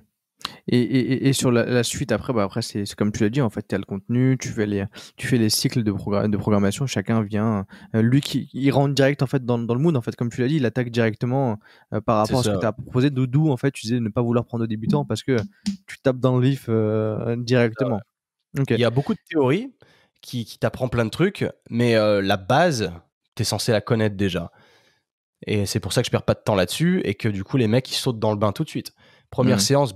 Et, et, et, sur la, suite, après, bah après c'est comme tu l'as dit, en fait, tu as le contenu, tu fais les, tu fais les cycles de, programme de programmation, chacun vient. Euh, lui, qui, il rentre direct en fait, dans, dans le mood, en fait, comme tu l'as dit, il attaque directement euh, par rapport à ce que tu as proposé. D'où, en fait, tu disais ne pas vouloir prendre de débutant parce que tu tapes dans le vif euh, directement. Il y a beaucoup de théories qui, qui t'apprend plein de trucs, mais la base, tu es censé la connaître déjà. Et c'est pour ça que je perds pas de temps là-dessus et que du coup, les mecs, ils sautent dans le bain tout de suite. Première mmh. séance,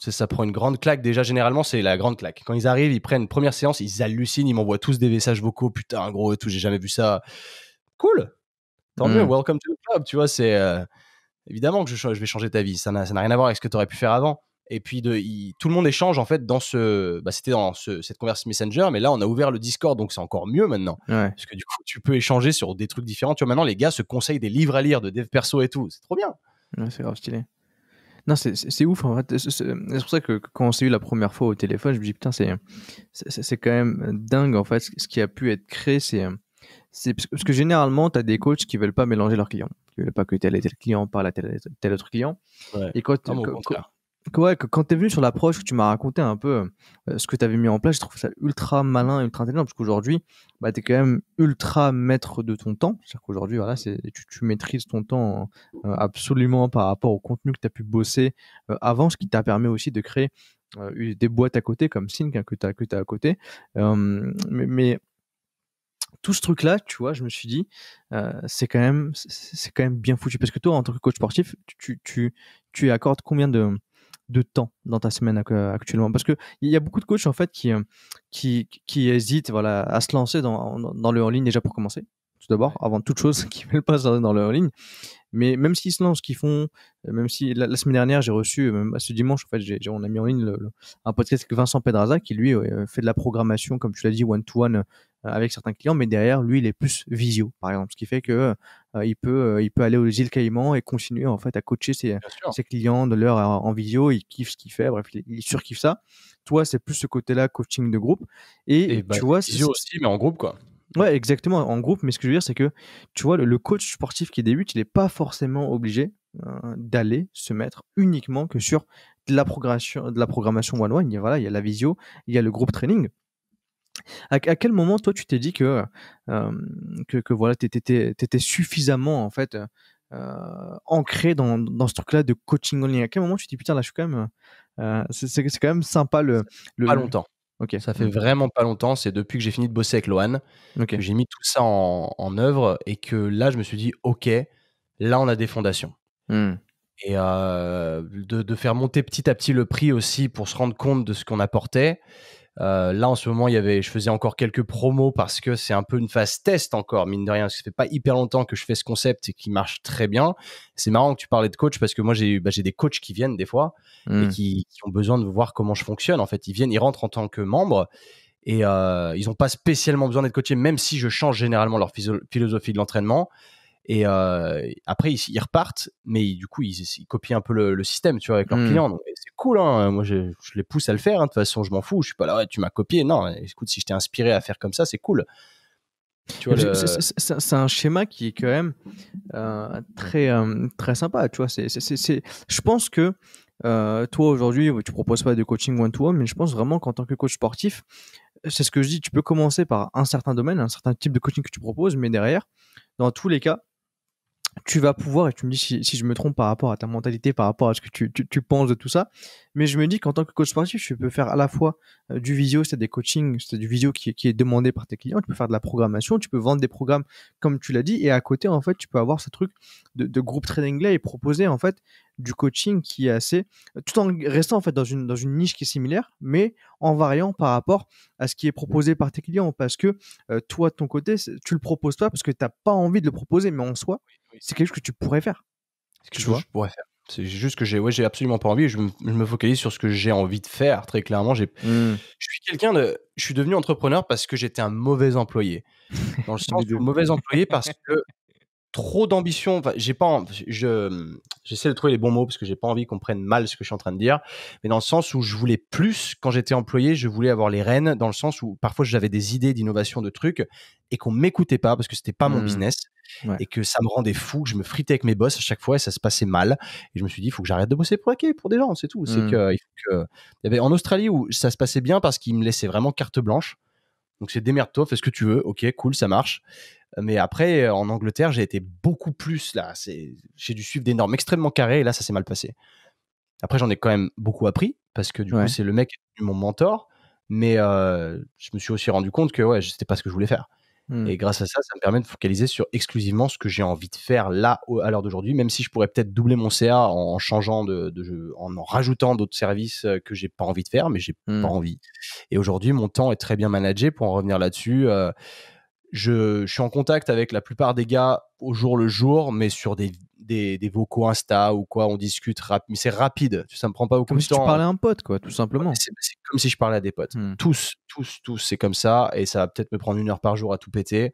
ça prend une grande claque. Déjà, généralement, c'est la grande claque. Quand ils arrivent, ils prennent première séance, ils hallucinent, ils m'envoient tous des messages vocaux. Putain, gros, et tout, j'ai jamais vu ça. Cool. Tant mieux, hmm. welcome to the club. Tu vois, c'est euh, évidemment que je, vais changer ta vie. Ça n'a rien à voir avec ce que tu aurais pu faire avant. Et puis, de, tout le monde échange, en fait, dans ce. Bah, C'était dans cette conversation Messenger, mais là, on a ouvert le Discord, donc c'est encore mieux maintenant. Parce que du coup, tu peux échanger sur des trucs différents. Tu vois, maintenant, les gars se conseillent des livres à lire de dev perso et tout. C'est trop bien. c'est grave stylé. Non, c'est ouf. En fait. C'est pour ça que quand on s'est eu la première fois au téléphone, je me dis putain, c'est quand même dingue en fait. Ce qui a pu être créé, c'est. Parce que généralement, tu as des coachs qui veulent pas mélanger leurs clients. Ils veulent pas que tel et tel client parle à tel, autre client. Et quand, quand, quand tu es venu sur l'approche, que tu m'as raconté un peu euh, ce que tu avais mis en place, je trouve ça ultra malin, ultra intelligent, parce qu'aujourd'hui, bah, tu es quand même ultra maître de ton temps. C'est-à-dire qu'aujourd'hui, voilà, tu, tu, maîtrises ton temps euh, euh, absolument par rapport au contenu que tu as pu bosser avant, ce qui t'a permis aussi de créer des boîtes à côté, comme Sync, hein, que tu as, à côté. mais, tout ce truc là tu vois je me suis dit c'est quand même c'est quand même bien foutu parce que toi en tant que coach sportif tu tu, tu accordes combien de de temps dans ta semaine actuellement Parce qu'il y a beaucoup de coachs en fait qui, euh, qui, hésitent voilà, à se lancer dans, dans, le en ligne déjà pour commencer, tout d'abord, avant toute chose, qui ne veulent pas se lancer dans le en ligne. Mais même s'ils se lancent, qu'ils font, euh, même si la, semaine dernière, j'ai reçu, euh, même bah, ce dimanche, en fait, on a mis en ligne le, un podcast avec Vincent Pedraza qui, lui, euh, fait de la programmation, comme tu l'as dit, one-to-one avec certains clients, mais derrière, lui, il est plus visio, par exemple, ce qui fait que il, peut, il peut aller aux îles Caïmans et continuer, en fait, à coacher ses, clients de l'heure en visio, il kiffe ce qu'il fait, bref, il, surkiffe ça. Toi, c'est plus ce côté-là, coaching de groupe. Et, bah, tu vois, c'est. aussi, mais en groupe, quoi. Ouais, exactement, en groupe. Mais ce que je veux dire, c'est que, tu vois, le, coach sportif qui débute, il n'est pas forcément obligé euh, d'aller se mettre uniquement que sur de la progression, de la programmation one-one. Il, voilà, il y a la visio, il y a le groupe training. À, quel moment, toi, tu t'es dit que, euh, que, voilà, tu étais, suffisamment, en fait, euh, ancré dans, dans ce truc-là de coaching en ligne À quel moment tu t'es dit, putain, là, je suis quand même. Euh, c'est quand même sympa le. le pas longtemps. Ça fait mmh. vraiment pas longtemps. C'est depuis que j'ai fini de bosser avec Lohan que j'ai mis tout ça en, œuvre et que là, je me suis dit, OK, là, on a des fondations. Mmh. Et euh, de, faire monter petit à petit le prix aussi pour se rendre compte de ce qu'on apportait euh, là, en ce moment, il y avait, je faisais encore quelques promos parce que c'est un peu une phase test encore, mine de rien. Ça fait pas hyper longtemps que je fais ce concept et qui marche très bien. C'est marrant que tu parlais de coach parce que moi, j'ai bah, des coachs qui viennent des fois et hmm. qui, ont besoin de voir comment je fonctionne. En fait, ils viennent, ils rentrent en tant que membres et euh, ils n'ont pas spécialement besoin d'être coachés, même si je change généralement leur philosophie de l'entraînement. Et euh, après, ils, repartent, mais du coup, ils, copient un peu le, système, tu vois, avec leurs hmm. clients cool. Hein. Moi, je, les pousse à le faire. Hein. De toute façon, je m'en fous. Je suis pas là, ouais, tu m'as copié. Non, écoute, si je t'ai inspiré à faire comme ça, c'est cool. C'est un schéma qui est quand même euh, très, euh, très sympa. Tu vois, c'est, Je pense que euh, toi aujourd'hui, tu proposes pas de coaching one to -one, mais je pense vraiment qu'en tant que coach sportif, c'est ce que je dis, tu peux commencer par un certain domaine, un certain type de coaching que tu proposes, mais derrière, dans tous les cas, tu vas pouvoir, et tu me dis si, je me trompe par rapport à ta mentalité, par rapport à ce que tu, penses de tout ça, mais je me dis qu'en tant que coach sportif, tu peux faire à la fois euh, du visio, c'est des coachings, c'est du visio qui, est demandé par tes clients, tu peux faire de la programmation, tu peux vendre des programmes comme tu l'as dit, et à côté, en fait, tu peux avoir ce truc de, groupe training là et proposer, en fait, du coaching qui est assez, tout en restant en fait dans une, dans une niche qui est similaire, mais en variant par rapport à ce qui est proposé par tes clients, parce que euh, toi, de ton côté, tu le proposes pas parce que tu n'as pas envie de le proposer, mais en soi, c'est quelque chose que tu pourrais faire. C'est quelque que je pourrais faire. C'est juste que j'ai ouais, j'ai absolument pas envie. Je me, je me, focalise sur ce que j'ai envie de faire, très clairement. J'ai, mmh. Je suis quelqu'un de. Je suis devenu entrepreneur parce que j'étais un mauvais employé. Dans le sens de mauvais employé parce que trop d'ambition. j'ai pas, je, j'essaie de trouver les bons mots parce que j'ai pas envie qu'on prenne mal ce que je suis en train de dire, mais dans le sens où je voulais plus quand j'étais employé, je voulais avoir les rênes dans le sens où parfois j'avais des idées d'innovation de trucs et qu'on m'écoutait pas parce que c'était pas mon mmh. business et que ça me rendait fou, que je me fritais avec mes boss à chaque fois et ça se passait mal et je me suis dit il faut que j'arrête de bosser pour hacker pour des gens, c'est tout. C'est mmh. que il y avait en Australie où ça se passait bien parce qu'ils me laissaient vraiment carte blanche donc c'est démerde-toi, fais ce que tu veux. Ok, cool, ça marche. Mais après, euh, en Angleterre, j'ai été beaucoup plus là. J'ai dû suivre des normes extrêmement carrées et là, ça s'est mal passé. Après, j'en ai quand même beaucoup appris parce que du coup, c'est le mec qui est mon mentor. Mais euh, je me suis aussi rendu compte que ouais, c'était pas ce que je voulais faire. Mmh. Et grâce à ça, ça me permet de focaliser sur exclusivement ce que j'ai envie de faire là à l'heure d'aujourd'hui, même si je pourrais peut-être doubler mon CA en changeant de, en, rajoutant d'autres services que j'ai pas envie de faire, mais j'ai pas mmh. envie. Et aujourd'hui, mon temps est très bien managé. Pour en revenir là-dessus. je, suis en contact avec la plupart des gars au jour le jour, mais sur des, des, vocaux Insta ou quoi, on discute mais c'est rapide, ça me prend pas beaucoup comme de temps. Comme si tu hein. parlais à un pote, quoi, tout simplement. c'est comme si je parlais à des potes. Mmh. Tous, tous, tous, c'est comme ça, et ça va peut-être me prendre une heure par jour à tout péter.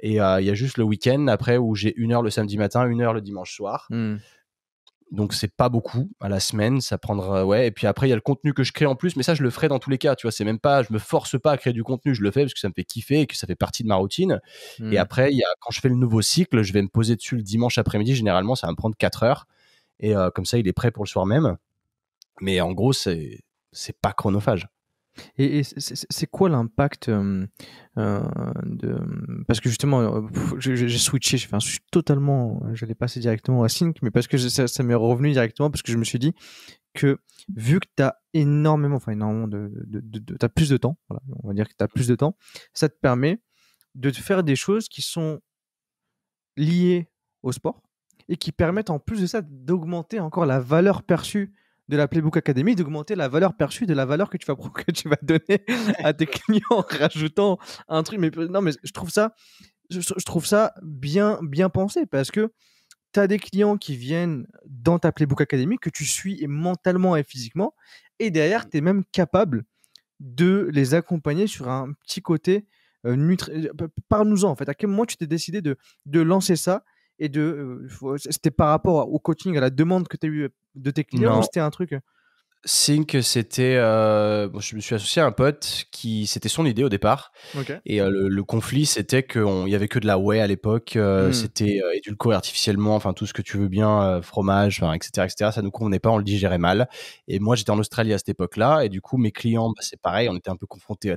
Et euh, il y a juste le week-end après où j'ai une heure le samedi matin, une heure le dimanche soir. Mmh. Donc c'est pas beaucoup à la semaine, ça prendra ouais. Et puis après il y a le contenu que je crée en plus, mais ça je le ferai dans tous les cas. Tu vois, c'est même pas, je me force pas à créer du contenu, je le fais parce que ça me fait kiffer et que ça fait partie de ma routine. Et hmm. après il y a, quand je fais le nouveau cycle, je vais me poser dessus le dimanche après-midi. Généralement ça va me prendre 4 heures et euh, comme ça il est prêt pour le soir même. Mais en gros c'est c'est pas chronophage. Et, c'est quoi l'impact euh, euh, de parce que justement euh, j'ai switché, j'ai fait un switch totalement, j'allais passer directement à Sync, mais parce que ça, m'est revenu directement parce que je me suis dit que vu que tu as énormément, enfin énormément de, de, as plus de temps, on va dire que tu as plus de temps, ça te permet de faire des choses qui sont liées au sport et qui permettent en plus de ça d'augmenter encore la valeur perçue de la Playbook Academy, d'augmenter la valeur perçue de la valeur que tu vas, que tu vas donner à tes clients en rajoutant un truc. Mais non, mais je trouve ça, je, trouve ça bien, bien pensé parce que tu as des clients qui viennent dans ta Playbook Academy que tu suis mentalement et physiquement. Et derrière, mm. tu es même capable de les accompagner sur un petit côté. Euh, euh Parle-nous-en en fait. À quel moment tu t'es décidé de, de lancer ça et de. c'était par rapport au coaching, à la demande que tu as eu de tes clients ou c'était un truc Sync, c'était. je me suis associé à un pote qui. C'était son idée au départ. Et le, conflit, c'était qu'il n'y avait que de la whey à l'époque. Mmh. C'était édulcoré artificiellement, enfin tout ce que tu veux bien, fromage, etc., etc. Ça nous convenait pas, on le digérait mal. Et moi, j'étais en Australie à cette époque-là. Et du coup, mes clients, bah, c'est pareil, on était un peu confrontés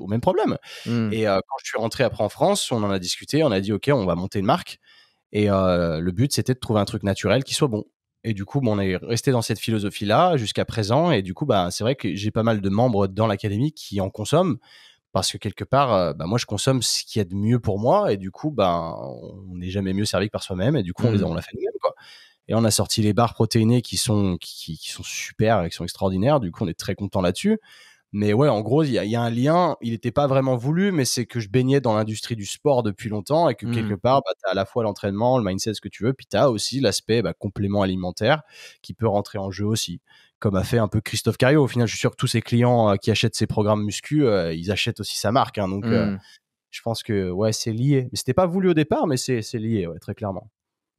au même problème. Mmh. Et quand je suis rentré après en France, on en a discuté, on a dit ok, on va monter une marque. Et euh, le but, c'était de trouver un truc naturel qui soit bon. Et du coup, bon, on est resté dans cette philosophie-là jusqu'à présent. Et du coup, bah, c'est vrai que j'ai pas mal de membres dans l'académie qui en consomment. Parce que quelque part, euh, bah, moi, je consomme ce qu'il y a de mieux pour moi. Et du coup, bah, on n'est jamais mieux servi que par soi-même. Et du coup, on mmh. l'a fait nous-mêmes. Et on a sorti les barres protéinées qui sont, qui, qui sont super et qui sont extraordinaires. Du coup, on est très content là-dessus. Mais ouais, en gros, il y, a, un lien. Il n'était pas vraiment voulu, mais c'est que je baignais dans l'industrie du sport depuis longtemps et que mmh. quelque part, bah, tu as à la fois l'entraînement, le mindset, ce que tu veux, puis tu as aussi l'aspect bah, complément alimentaire qui peut rentrer en jeu aussi, comme a fait un peu Christophe Cario. Au final, je suis sûr que tous ses clients euh, qui achètent ses programmes muscu, euh, ils achètent aussi sa marque. Hein. donc, euh, mmh. je pense que ouais, c'est lié. Mais c'était pas voulu au départ, mais c'est lié, très clairement.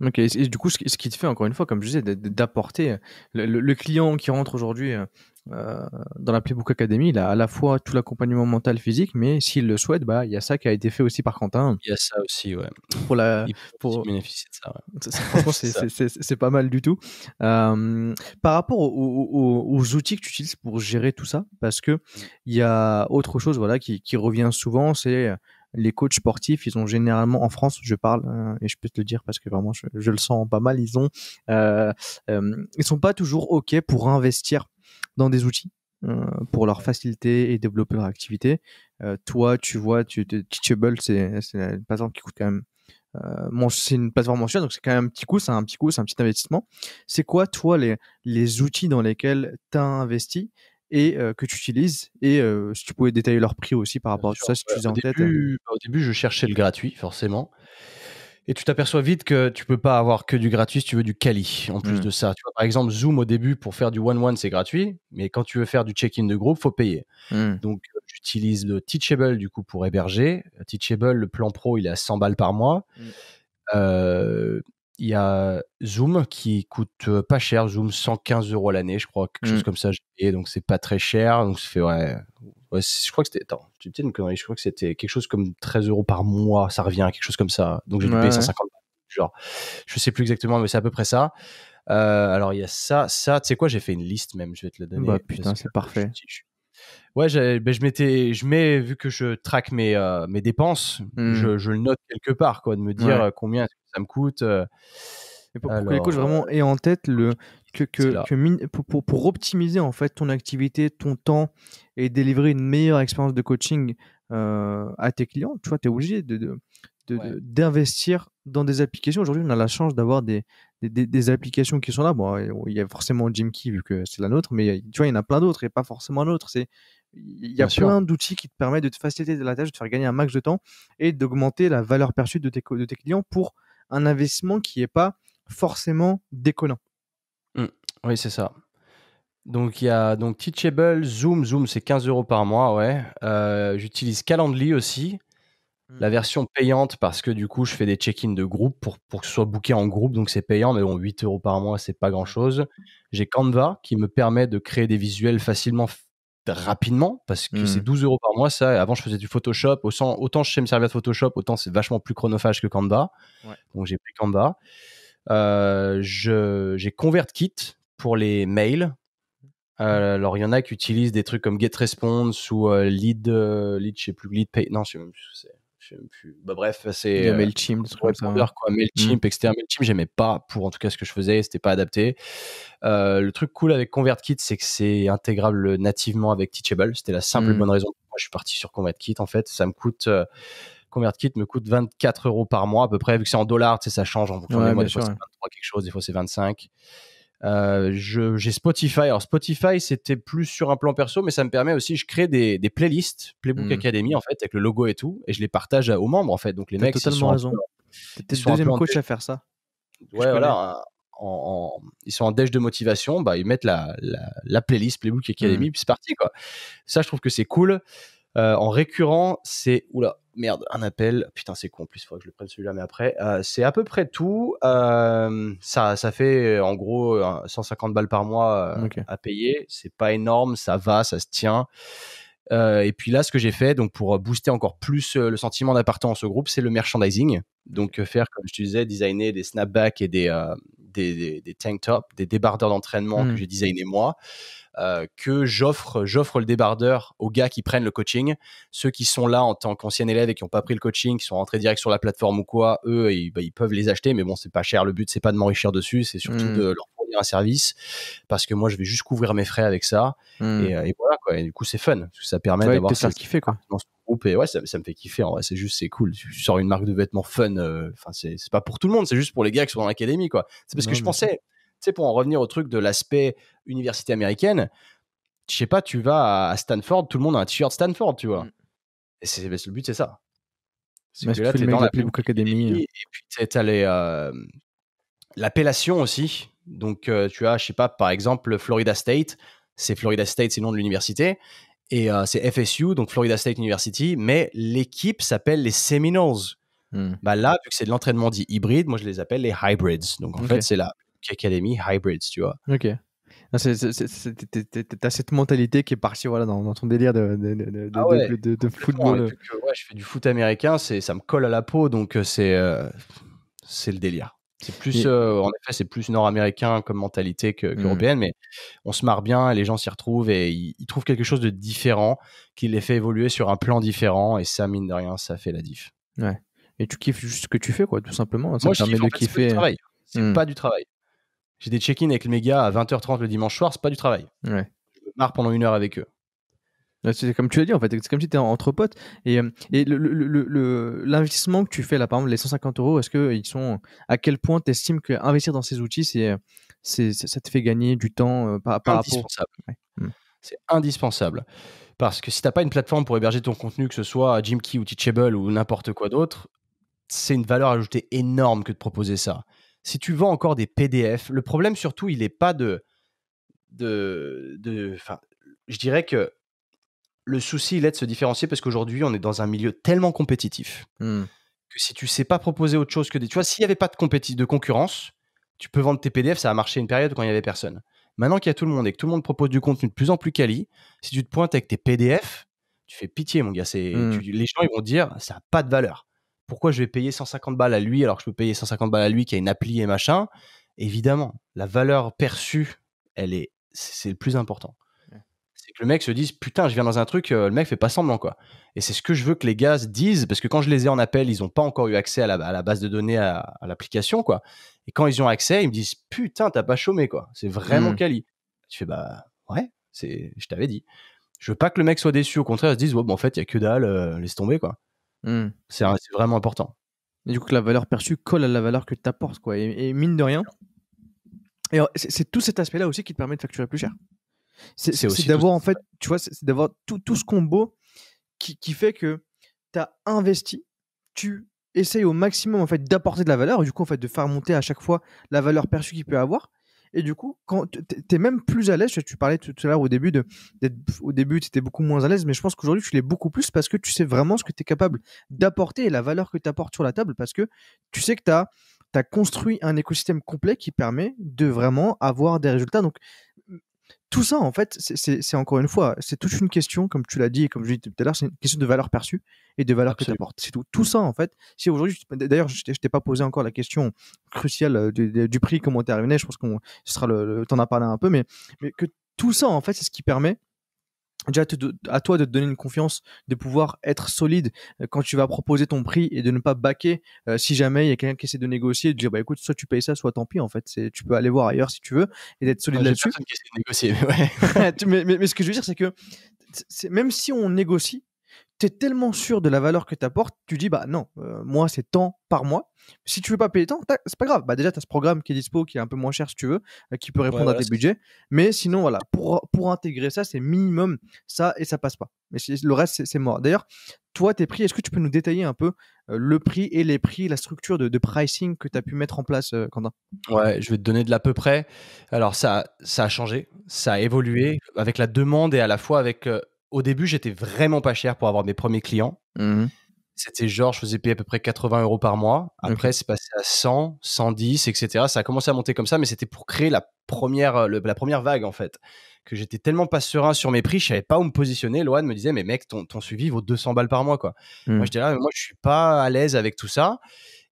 Ok, et, du coup, ce, qui te fait, encore une fois, comme je disais, d'apporter le, client qui rentre aujourd'hui euh, euh, dans la Playbook Academy, il a à la fois tout l'accompagnement mental, physique, mais s'il le souhaite, bah, il y a ça qui a été fait aussi par Quentin. Il y a ça aussi, ouais. Pour la, pour bénéficier de ça. Ouais. c'est pas mal du tout. par rapport aux, outils que tu utilises pour gérer tout ça, parce que il y a autre chose, voilà, qui revient souvent, c'est les coachs sportifs, ils ont généralement en France, je parle euh, et je peux te le dire parce que vraiment je, le sens pas mal, ils ont, euh, euh, ils sont pas toujours ok pour investir dans des outils pour leur faciliter et développer leur activité. toi, tu vois, tu, Teachable, c'est une plateforme qui coûte quand même. c'est une plateforme mensuelle, donc c'est quand même un petit coup, c'est un petit coup, c'est un petit investissement. C'est quoi, toi, les, les outils dans lesquels tu as investi et que tu utilises et si tu pouvais détailler leur prix aussi par rapport à tout ça si tu faisais en tête. Hein. Bah, au début, je cherchais le gratuit forcément. Et tu t'aperçois vite que tu peux pas avoir que du gratuit si tu veux du quali en plus mmh. de ça. Tu par exemple, Zoom au début pour faire du one-one, c'est gratuit, mais quand tu veux faire du check-in de groupe, faut payer. Mmh. Donc j'utilise le Teachable du coup pour héberger. Teachable, le plan pro, il est à 100 balles par mois. Euh, il y a Zoom qui coûte pas cher, Zoom 115 euros l'année, je crois, quelque chose mmh. comme ça. Et donc c'est pas très cher, donc ça fait ouais. je crois que c'était, attends, tu une connerie, je crois que c'était quelque chose comme 13 euros par mois, ça revient à quelque chose comme ça. Donc j'ai dû payer 150 genre, je sais plus exactement, mais c'est à peu près ça. alors il y a ça, ça, tu sais quoi, j'ai fait une liste même, je vais te la donner. Bah, putain, c'est parfait. Ouais, ben, je m'étais, je mets vu que je traque mes, mes dépenses, mmh. je, le note quelque part, quoi, de me dire combien ça me coûte. Euh, pour, que les coachs vraiment euh, aient en tête le que, que, pour, optimiser en fait ton activité, ton temps et délivrer une meilleure expérience de coaching euh, à tes clients, tu vois, tu es obligé de, d'investir dans des applications. Aujourd'hui, on a la chance d'avoir des, des, applications qui sont là. Bon, il y a forcément Key vu que c'est la nôtre, mais tu vois, il y en a plein d'autres et pas forcément nôtre. C'est il y a plein d'outils qui te permettent de te faciliter la tâche, de te faire gagner un max de temps et d'augmenter la valeur perçue de tes, de tes clients pour un investissement qui n'est pas forcément déconnant. Mmh. oui, c'est ça. Donc il y a donc Teachable, Zoom, Zoom c'est 15 euros par mois, ouais. Euh, j'utilise Calendly aussi, mmh. la version payante parce que du coup je fais des check-in de groupe pour, pour que ce soit booké en groupe, donc c'est payant, mais bon 8 euros par mois c'est pas grand chose. J'ai Canva qui me permet de créer des visuels facilement rapidement parce que c'est 12 mmh. euros par mois ça avant je faisais du Photoshop autant, autant je sais me servir de Photoshop autant c'est vachement plus chronophage que Canva donc j'ai pris Canva euh, j'ai ConvertKit pour les mails mmh. alors il y en a qui utilisent des trucs comme GetResponse ou euh, Lead euh, Lead je sais plus Lead Pay non je sais même plus c'est bah, bref, c'est. Euh, Mailchimp, hein. Mailchimp, mmh. etc. Mailchimp, j'aimais pas pour en tout cas ce que je faisais, c'était pas adapté. Euh, le truc cool avec ConvertKit, c'est que c'est intégrable nativement avec Teachable. C'était la simple mmh. bonne raison. Moi, je suis parti sur ConvertKit en fait. Ça me coûte. Euh, ConvertKit me coûte 24 euros par mois à peu près, vu que c'est en dollars, ça change en fonction des Des fois, c'est 23 quelque chose, des fois, c'est 25. Euh, j'ai Spotify. Alors Spotify, c'était plus sur un plan perso, mais ça me permet aussi, je crée des, des playlists, Playbook hmm. Academy en fait, avec le logo et tout, et je les partage aux membres en fait. Donc les mecs, ils sont raison. C'était le deuxième coach à faire ça. Ouais, voilà. ils sont en déj de motivation, bah, ils mettent la, la, playlist Playbook Academy, et hmm. puis c'est parti. Quoi. Ça, je trouve que c'est cool. Euh, en récurrent, c'est oula merde un appel. Putain c'est con. plus, il que je le prenne celui-là, mais après euh, c'est à peu près tout. Euh, ça ça fait en gros 150 balles par mois à payer. C'est pas énorme, ça va, ça se tient. Euh, et puis là, ce que j'ai fait, donc pour euh, booster encore plus euh, le sentiment d'appartenance au groupe, c'est le merchandising. Donc faire, comme je te disais, designer des snapbacks et des, des, tank tops, des débardeurs d'entraînement hmm. que j'ai designé moi, que j'offre, j'offre le débardeur aux gars qui prennent le coaching. Ceux qui sont là en tant qu'anciens élèves et qui n'ont pas pris le coaching, qui sont rentrés direct sur la plateforme ou quoi, eux, bah, ils, peuvent les acheter, mais bon, c'est pas cher. Le but, c'est pas de m'enrichir dessus, c'est surtout hmm. de leur un service parce que moi je vais juste couvrir mes frais avec ça hmm. euh, et, voilà quoi et du coup c'est fun parce que ça permet d'avoir qui quoi ouais ça, me fait kiffer en vrai c'est juste c'est cool tu sors une marque de vêtements fun euh, enfin c'est pas pour tout le monde c'est juste pour les gars qui sont dans l'académie quoi c'est parce que je pensais tu sais pour en revenir au truc de l'aspect université américaine je sais pas tu vas à Stanford tout le monde a un t-shirt Stanford tu vois hmm. et c'est le but c'est ça c'est que tu Et euh? puis, as l'appellation aussi donc, euh, tu as, je sais pas, par exemple, Florida State. C'est Florida State, c'est le nom de l'université. Et euh, c'est FSU, donc Florida State University. Mais l'équipe s'appelle les Seminoles. Hmm. Bah là, vu que c'est de l'entraînement dit hybride, moi je les appelle les hybrids. Donc en fait, c'est la Academy Hybrids, tu vois. Ok. Ah, t'as cette mentalité qui est partie voilà, dans, ton délire de, ah football. Euh, je fais du foot américain, ça me colle à la peau, donc c'est c'est le délire. C'est plus, euh, en effet, c'est plus nord-américain comme mentalité qu'européenne, mmh. mais on se marre bien, les gens s'y retrouvent et ils, trouvent quelque chose de différent qui les fait évoluer sur un plan différent et ça, mine de rien, ça fait la diff. Ouais. Et tu kiffes juste ce que tu fais, quoi, tout simplement. Moi, je kiffe, de kiffer. C'est pas du travail. J'ai des check-in avec mes gars à 20h30 le dimanche soir, c'est pas du travail. Ouais. Je me marre pendant une heure avec eux. C'est comme tu l'as dit en fait, c'est comme si tu étais entre potes. Et, euh, et l'investissement que tu fais là, par exemple, les 150 euros, est-ce que euh, ils sont à quel point tu estimes que investir dans ces outils, euh, c'est, ça te fait gagner du temps par, par hmm. C'est indispensable. Parce que si tu n'as pas une plateforme pour héberger ton contenu, que ce soit Key ou Teachable ou n'importe quoi d'autre, c'est une valeur ajoutée énorme que de proposer ça. Si tu vends encore des PDF, le problème surtout, il n'est pas de. de, de je dirais que le souci, il est de se différencier parce qu'aujourd'hui, on est dans un milieu tellement compétitif hmm. que si tu sais pas proposer autre chose que des. Tu vois, s'il n'y avait pas de, de concurrence, tu peux vendre tes PDF, ça a marché une période quand il n'y avait personne. Maintenant qu'il y a tout le monde et que tout le monde propose du contenu de plus en plus quali, si tu te pointes avec tes PDF, tu fais pitié, mon gars. C'est, hmm. les gens, ils vont dire, ça n'a pas de valeur. Pourquoi je vais payer 150 balles à lui alors que je peux payer 150 balles à lui qui a une appli et machin Évidemment, la valeur perçue, elle est, c'est le plus important c'est que le mec se dise putain, je viens dans un truc, euh, le mec fait pas semblant quoi. Et c'est ce que je veux que les gars se disent parce que quand je les ai en appel, ils ont pas encore eu accès à la, base de données, à, l'application quoi. Et quand ils ont accès, ils me disent putain, t'as pas chômé quoi, c'est vraiment mmh. quali. Je fais bah ouais, c'est, je t'avais dit. Je veux pas que le mec soit déçu, au contraire, ils se disent « bon, en fait, il y a que dalle, euh, laisse tomber quoi. Mmh. C'est vraiment important. Et du coup, que la valeur perçue colle à la valeur que tu apportes quoi. Et, et, mine de rien. Et oh, c'est tout cet aspect-là aussi qui te permet de facturer plus cher. C'est aussi d'avoir en fait, tu vois, c'est d'avoir tout, tout, ce combo qui, qui fait que tu as investi, tu essayes au maximum en fait d'apporter de la valeur du coup en fait de faire monter à chaque fois la valeur perçue qu'il peut avoir. Et du coup, quand tu es même plus à l'aise, tu parlais tout à l'heure au début de au début tu étais beaucoup moins à l'aise, mais je pense qu'aujourd'hui tu l'es beaucoup plus parce que tu sais vraiment ce que tu es capable d'apporter et la valeur que tu apportes sur la table parce que tu sais que tu as, construit un écosystème complet qui permet de vraiment avoir des résultats. Donc, tout ça, en fait, c'est encore une fois, c'est toute une question, comme tu l'as dit et comme je l'ai dit tout à l'heure, c'est une question de valeur perçue et de valeur que tu apportes. C'est tout. Tout ça, en fait, si aujourd'hui, d'ailleurs, je t'ai pas posé encore la question cruciale euh, du, prix, comment tu es arrivé, je pense qu'on sera le, temps d'en as parlé un peu, mais que tout ça, en fait, c'est ce qui permet déjà à toi de te donner une confiance, de pouvoir être solide euh, quand tu vas proposer ton prix et de ne pas baquer euh, si jamais il y a quelqu'un qui essaie de négocier, de dire bah écoute, soit tu payes ça, soit tant pis en fait. C'est, tu peux aller voir ailleurs si tu veux et d'être solide là-dessus. mais, mais, ce que je veux dire, c'est que c'est, même si on négocie, tu es tellement sûr de la valeur que tu apportes, tu dis bah non, euh, moi c'est tant par mois. Si tu veux pas payer tant, c'est pas grave. Bah déjà tu as ce programme qui est dispo qui est un peu moins cher si tu veux, euh, qui peut répondre à des budgets, mais sinon voilà, pour intégrer ça, c'est minimum ça et ça passe pas. Mais le reste c'est mort. D'ailleurs, toi tes prix, est-ce que tu peux nous détailler un peu euh, le prix et les prix, la structure de, de pricing que tu as pu mettre en place Quentin Ouais, je vais te donner de l'à peu près. Alors ça ça a changé, ça a évolué avec la demande et à la fois avec au début, j'étais vraiment pas cher pour avoir mes premiers clients. Mmh c'était genre, je faisais payer à peu près 80 euros par mois. Après, c'est passé à 100, 110, etc. Ça a commencé à monter comme ça, mais c'était pour créer la première, euh, la première vague, en fait. Que j'étais tellement pas serein sur mes prix, je savais pas où me positionner. Loan me disait, mais mec, ton, suivi vaut 200 balles par mois, quoi. Mmh. Moi, j'étais là, moi, je suis pas à l'aise avec tout ça.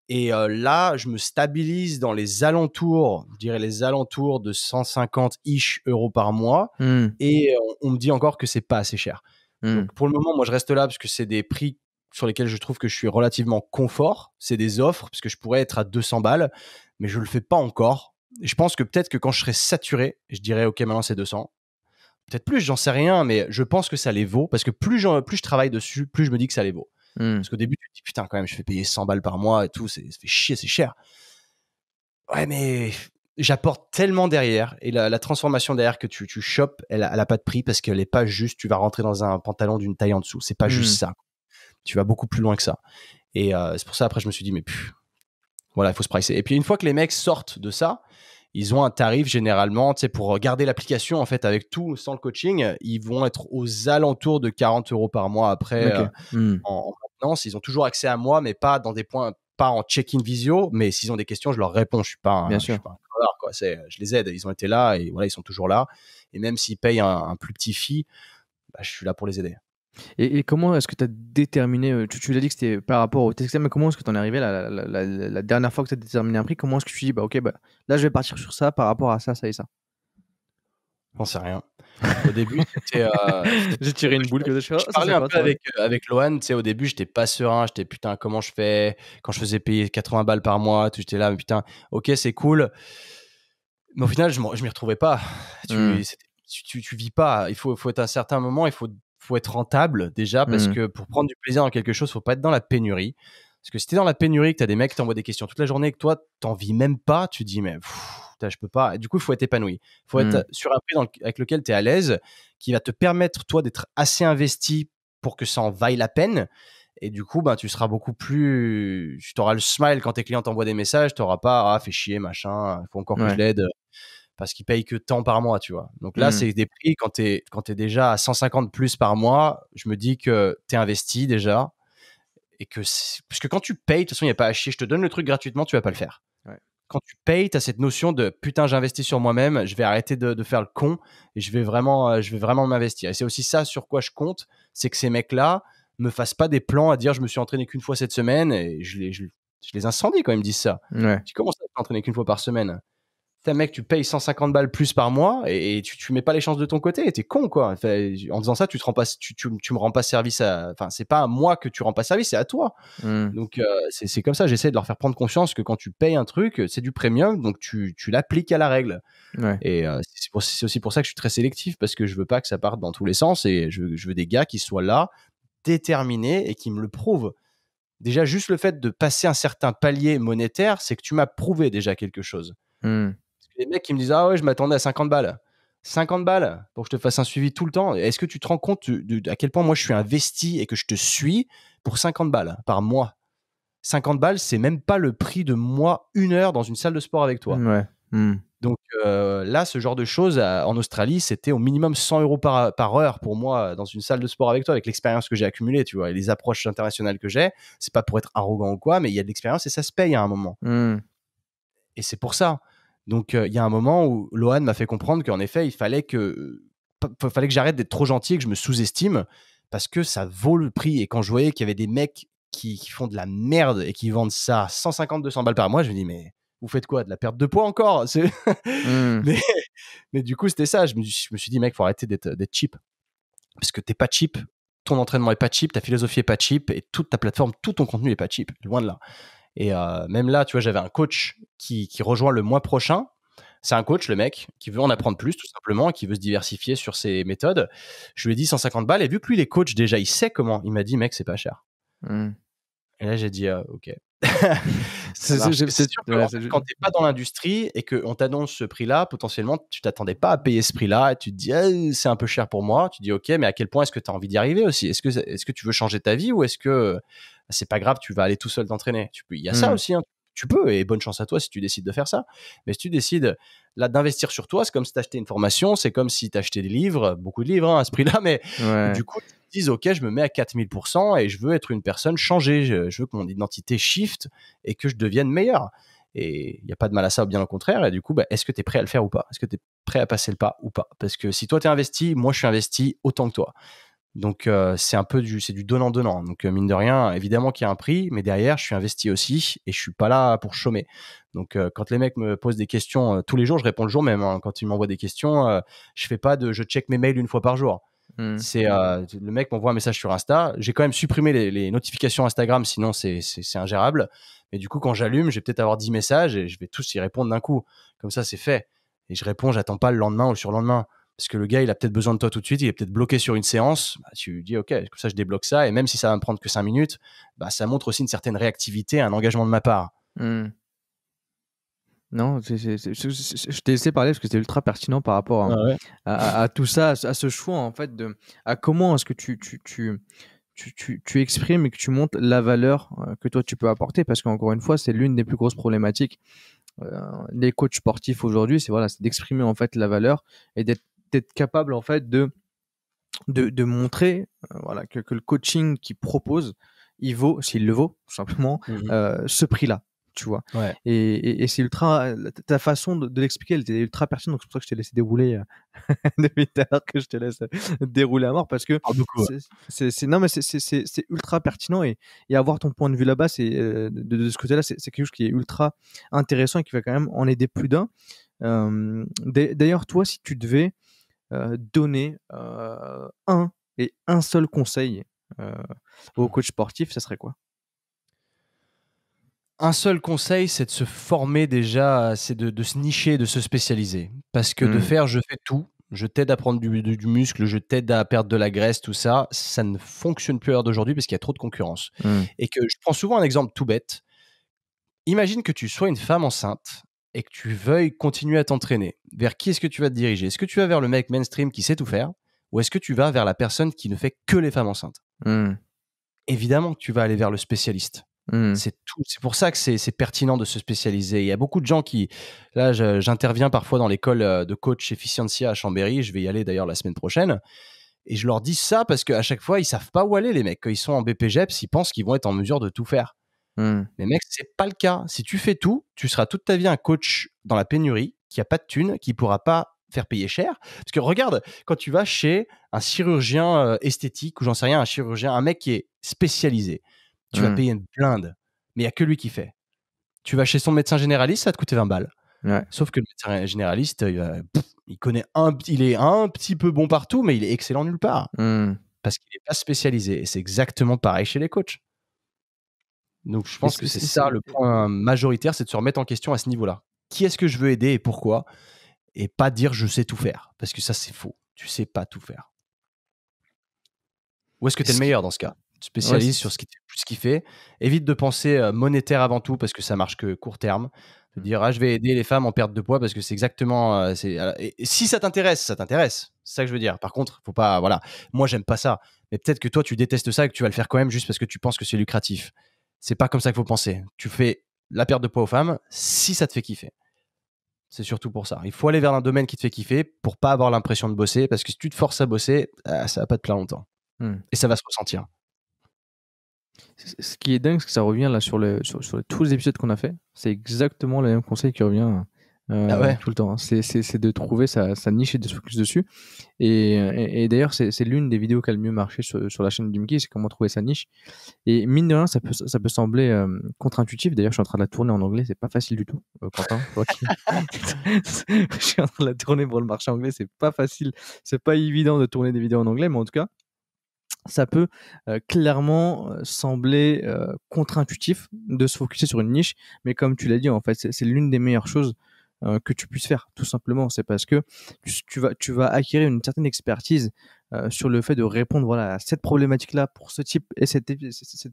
Et là, je me stabilise dans les alentours, je dirais les alentours de 150-ish euros par mois. Mmh. Et on, me dit encore que c'est pas assez cher. Mmh. pour le moment, moi, je reste là parce que c'est des prix sur lesquels je trouve que je suis relativement confort. C'est des offres parce que je pourrais être à 200 balles, mais je le fais pas encore. Et je pense que peut-être que quand je serai saturé, je dirais OK, maintenant c'est 200. Peut-être plus, j'en sais rien, mais je pense que ça les vaut parce que plus, plus je travaille dessus, plus je me dis que ça les vaut. Mmh. Parce qu'au début, tu te dis, putain, quand même, je fais payer 100 balles par mois et tout, ça fait chier, c'est cher. Ouais, mais j'apporte tellement derrière et la, transformation derrière que tu, tu chopes, elle, n'a a pas de prix parce qu'elle n'est pas juste, tu vas rentrer dans un pantalon d'une taille en dessous. C'est pas juste mmh. ça. Tu vas beaucoup plus loin que ça. Et euh, c'est pour ça, après, je me suis dit, mais pff, voilà, il faut se pricer. Et puis, une fois que les mecs sortent de ça, ils ont un tarif généralement, pour garder l'application en fait avec tout sans le coaching, ils vont être aux alentours de 40 euros par mois après euh, hmm. en, maintenance. Ils ont toujours accès à moi, mais pas dans des points, pas en check-in visio, mais s'ils ont des questions, je leur réponds. Je suis pas, Bien sûr. Je suis pas un je les aide. Ils ont été là et voilà, ils sont toujours là. Et même s'ils payent un, plus petit fee, bah, je suis là pour les aider. Et, comment est-ce que euh, tu as déterminé, tu, l'as dit que c'était par rapport au TXM, mais comment est-ce que tu en es arrivé la, la, dernière fois que tu as déterminé un prix Comment est-ce que tu dis, bah, ok, bah, là je vais partir sur ça par rapport à ça, ça et ça J'en sais rien. Au début, euh, J'ai tiré une boule que je, oh, parlais un avec, euh, avec Lohan, tu sais, au début, j'étais pas serein, j'étais putain, comment je fais Quand je faisais payer 80 balles par mois, j'étais là, putain, ok, c'est cool. Mais au final, je m'y retrouvais pas. Mmh. Tu, vis pas. Il faut, faut être à un certain moment, il faut faut être rentable déjà parce mmh. que pour prendre du plaisir dans quelque chose, faut pas être dans la pénurie. Parce que si es dans la pénurie, que as des mecs qui t'envoient des questions toute la journée, que toi t'en vis même pas, tu dis mais je peux pas. du coup, il faut être épanoui. Il faut être mmh. sur un prix avec lequel tu es à l'aise, qui va te permettre toi d'être assez investi pour que ça en vaille la peine. Et du coup, ben, tu seras beaucoup plus. Tu auras le smile quand tes clients t'envoient des messages. Tu n'auras pas Ah, fais chier, machin, il faut encore que je l'aide parce qu'ils payent que tant par mois, tu vois. Donc là, mmh. c'est des prix, quand tu es, quand es déjà à 150 plus par mois, je me dis que tu es investi déjà. Et que parce que quand tu payes, de toute façon, il n'y a pas à chier, je te donne le truc gratuitement, tu vas pas le faire. Quand tu payes, tu as cette notion de putain, j'investis sur moi-même, je vais arrêter de, de, faire le con et je vais vraiment, euh, je vais vraiment m'investir. Et c'est aussi ça sur quoi je compte, c'est que ces mecs-là me fassent pas des plans à dire je me suis entraîné qu'une fois cette semaine et je les, les incendie quand ils me disent ça. Tu commences à t'entraîner qu'une fois par semaine T'as mec, tu payes 150 balles plus par mois et, tu, tu mets pas les chances de ton côté. T'es con quoi. en faisant ça, tu te rends pas, tu, me rends pas service. Enfin, c'est pas à moi que tu rends pas service, c'est à toi. Hmm. Donc euh, c'est comme ça. J'essaie de leur faire prendre conscience que quand tu payes un truc, c'est du premium, donc tu, l'appliques à la règle. Et euh, c'est aussi pour ça que je suis très sélectif parce que je veux pas que ça parte dans tous les sens et je, veux des gars qui soient là, déterminés et qui me le prouvent. Déjà, juste le fait de passer un certain palier monétaire, c'est que tu m'as prouvé déjà quelque chose. Hmm des mecs qui me disent Ah ouais, je m'attendais à 50 balles. 50 balles pour que je te fasse un suivi tout le temps. Est-ce que tu te rends compte à quel point moi je suis investi et que je te suis pour 50 balles par mois 50 balles, c'est même pas le prix de moi une heure dans une salle de sport avec toi. Hmm. Donc euh, là, ce genre de choses en Australie, c'était au minimum 100 euros par, heure pour moi euh, dans une salle de sport avec toi, avec l'expérience que j'ai accumulée, tu vois, et les approches internationales que j'ai. C'est pas pour être arrogant ou quoi, mais il y a de l'expérience et ça se paye à un moment. Hmm. Et c'est pour ça. Donc euh, il y a un moment où Lohan m'a fait comprendre qu'en effet, il fallait que, fallait que j'arrête d'être trop gentil que je me sous-estime parce que ça vaut le prix. Et quand je voyais qu'il y avait des mecs qui, font de la merde et qui vendent ça 150-200 balles par mois, je me dis, mais vous faites quoi De la perte de poids encore mmh. mais, du coup, c'était ça. Je me, suis dit, mec, faut arrêter d'être cheap. Parce que t'es pas cheap, ton entraînement est pas cheap, ta philosophie est pas cheap et toute ta plateforme, tout ton contenu est pas cheap. Loin de là. Et euh, même là, tu vois, j'avais un coach qui, qui, rejoint le mois prochain. C'est un coach, le mec, qui veut en apprendre plus, tout simplement, et qui veut se diversifier sur ses méthodes. Je lui ai dit 150 balles. Et vu que lui, les coach déjà, il sait comment. Il m'a dit, mec, c'est pas cher. Hmm. Et là, j'ai dit, euh, OK. c'est sûr que quand t'es pas dans l'industrie et qu'on t'annonce ce prix-là, potentiellement, tu t'attendais pas à payer ce prix-là et tu te dis, ah, c'est un peu cher pour moi. Tu dis, OK, mais à quel point est-ce que tu as envie d'y arriver aussi Est-ce que, est -ce que tu veux changer ta vie ou est-ce que c'est pas grave, tu vas aller tout seul t'entraîner. Il y a ça mmh. aussi, hein. tu peux, et bonne chance à toi si tu décides de faire ça. Mais si tu décides là d'investir sur toi, c'est comme si tu achetais une formation, c'est comme si tu achetais des livres, beaucoup de livres hein, à ce prix-là, mais du coup, tu te dis, ok, je me mets à 4000% et je veux être une personne changée, je, veux que mon identité shift et que je devienne meilleur. Et il n'y a pas de mal à ça, bien au contraire. Et du coup, bah, est-ce que tu es prêt à le faire ou pas Est-ce que tu es prêt à passer le pas ou pas Parce que si toi, tu es investi, moi, je suis investi autant que toi. Donc euh, c'est un peu du c'est du donnant donnant. Donc euh, mine de rien, évidemment qu'il y a un prix, mais derrière je suis investi aussi et je suis pas là pour chômer. Donc euh, quand les mecs me posent des questions tous les jours, je réponds le jour même. Hein. Quand ils m'envoient des questions, je fais pas de je check mes mails une fois par jour. Mmh. C'est le mec m'envoie un message sur Insta. J'ai quand même supprimé les, notifications Instagram, sinon c'est ingérable. Mais du coup quand j'allume, j'ai peut-être avoir 10 messages et je vais tous y répondre d'un coup. Comme ça c'est fait et je réponds, j'attends pas le lendemain ou le surlendemain. Parce que le gars, il a peut-être besoin de toi tout de suite, il est peut-être bloqué sur une séance. Bah, tu lui dis, OK, comme ça, je débloque ça. Et même si ça va me prendre que 5 minutes, bah, ça montre aussi une certaine réactivité, un engagement de ma part. Hmm. Non, je t'ai laissé parler parce que c'était ultra pertinent par rapport à, ah tout ça, à ce choix en fait, de, à comment est-ce que tu, tu, tu tu, tu, exprimes et que tu montes la valeur euh, que toi tu peux apporter parce qu'encore une fois c'est l'une des plus grosses problématiques euh, des coachs sportifs aujourd'hui c'est voilà c'est d'exprimer en fait la valeur et d'être être capable en fait de de, montrer euh, voilà que, le coaching qu'il propose il vaut s'il le vaut simplement mmh euh, ce prix là tu vois et, c'est ultra ta façon de, l'expliquer elle était ultra pertinente donc c'est pour ça que je t'ai laissé dérouler depuis tout à que je te laisse euh, dérouler à mort parce que c'est non mais c'est ultra pertinent et, avoir ton point de vue là-bas c'est de, de, ce côté là c'est quelque chose qui est ultra intéressant et qui va quand même en aider plus d'un d'ailleurs toi si tu devais euh, donner euh, un et un seul conseil euh, au mmh. coach sportif, ce serait quoi un seul conseil, c'est de se former déjà, c'est de, se nicher, de se spécialiser. Parce que de mmh. faire je fais tout, je t'aide à prendre du, muscle, je t'aide à perdre de la graisse, tout ça, ça ne fonctionne plus à l'heure d'aujourd'hui parce qu'il y a trop de concurrence. Mmh. Et que je prends souvent un exemple tout bête. Imagine que tu sois une femme enceinte et que tu veuilles continuer à t'entraîner, vers qui est-ce que tu vas te diriger Est-ce que tu vas vers le mec mainstream qui sait tout faire ou est-ce que tu vas vers la personne qui ne fait que les femmes enceintes mmh. Évidemment que tu vas aller vers le spécialiste. Mmh. C'est tout. C'est pour ça que c'est pertinent de se spécialiser. Il y a beaucoup de gens qui. Là, j'interviens parfois dans l'école euh, de coach Efficiencia à Chambéry. Je vais y aller d'ailleurs la semaine prochaine. Et je leur dis ça parce qu'à chaque fois, ils savent pas où aller, les mecs. Quand ils sont en BPGEPS, ils pensent qu'ils vont être en mesure de tout faire. Mmh. Mais mec, c'est pas le cas. Si tu fais tout, tu seras toute ta vie un coach dans la pénurie, qui a pas de thune, qui pourra pas faire payer cher. Parce que regarde, quand tu vas chez un chirurgien euh, esthétique ou j'en sais rien, un chirurgien, un mec qui est spécialisé, tu vas mmh. payer une blinde. Mais il y a que lui qui fait. Tu vas chez son médecin généraliste, ça va te coûter 20 balles. Sauf que le médecin généraliste, il, connaît un, il est un petit peu bon partout, mais il est excellent nulle part. Mmh. Parce qu'il n'est pas spécialisé. Et c'est exactement pareil chez les coachs. Donc je pense que c'est ça le point majoritaire, c'est de se remettre en question à ce niveau-là. Qui est-ce que je veux aider et pourquoi Et pas dire je sais tout faire, parce que ça c'est faux. Tu sais pas tout faire. Où est-ce que tu es le meilleur dans ce cas Spécialise sur ce qui ce qui fait. Évite de penser euh, monétaire avant tout, parce que ça marche que court terme. De mmh. dire ah je vais aider les femmes en perte de poids parce que c'est exactement euh, euh, si ça t'intéresse ça t'intéresse c'est ça que je veux dire par contre faut pas voilà moi j'aime pas ça mais peut-être que toi tu détestes ça et que tu vas le faire quand même juste parce que tu penses que c'est lucratif c'est pas comme ça qu'il faut penser. Tu fais la perte de poids aux femmes si ça te fait kiffer. C'est surtout pour ça. Il faut aller vers un domaine qui te fait kiffer pour pas avoir l'impression de bosser parce que si tu te forces à bosser, ah, ça va pas te plaire longtemps. Hmm. Et ça va se ressentir. Ce qui est dingue, c'est que ça revient là sur, sur tous les épisodes qu'on a fait. C'est exactement le même conseil qui revient hein. Euh, ah tout le temps. Hein. C'est de trouver sa, niche et de se focus dessus. Et, et, d'ailleurs, c'est l'une des vidéos qui a le mieux marché sur, sur la chaîne du c'est comment trouver sa niche. Et mine de rien, ça peut, ça peut sembler euh, contre-intuitif. D'ailleurs, je suis en train de la tourner en anglais, c'est pas facile du tout, euh, Quentin. je suis en train de la tourner pour le marché anglais, c'est pas facile, c'est pas évident de tourner des vidéos en anglais, mais en tout cas, ça peut clairement sembler contre-intuitif de se focuser sur une niche, mais comme tu l'as dit, en fait, c'est l'une des meilleures choses euh, que tu puisses faire, tout simplement. C'est parce que tu, vas, tu vas acquérir une certaine expertise euh, sur le fait de répondre voilà, à cette problématique-là pour ce type et cette,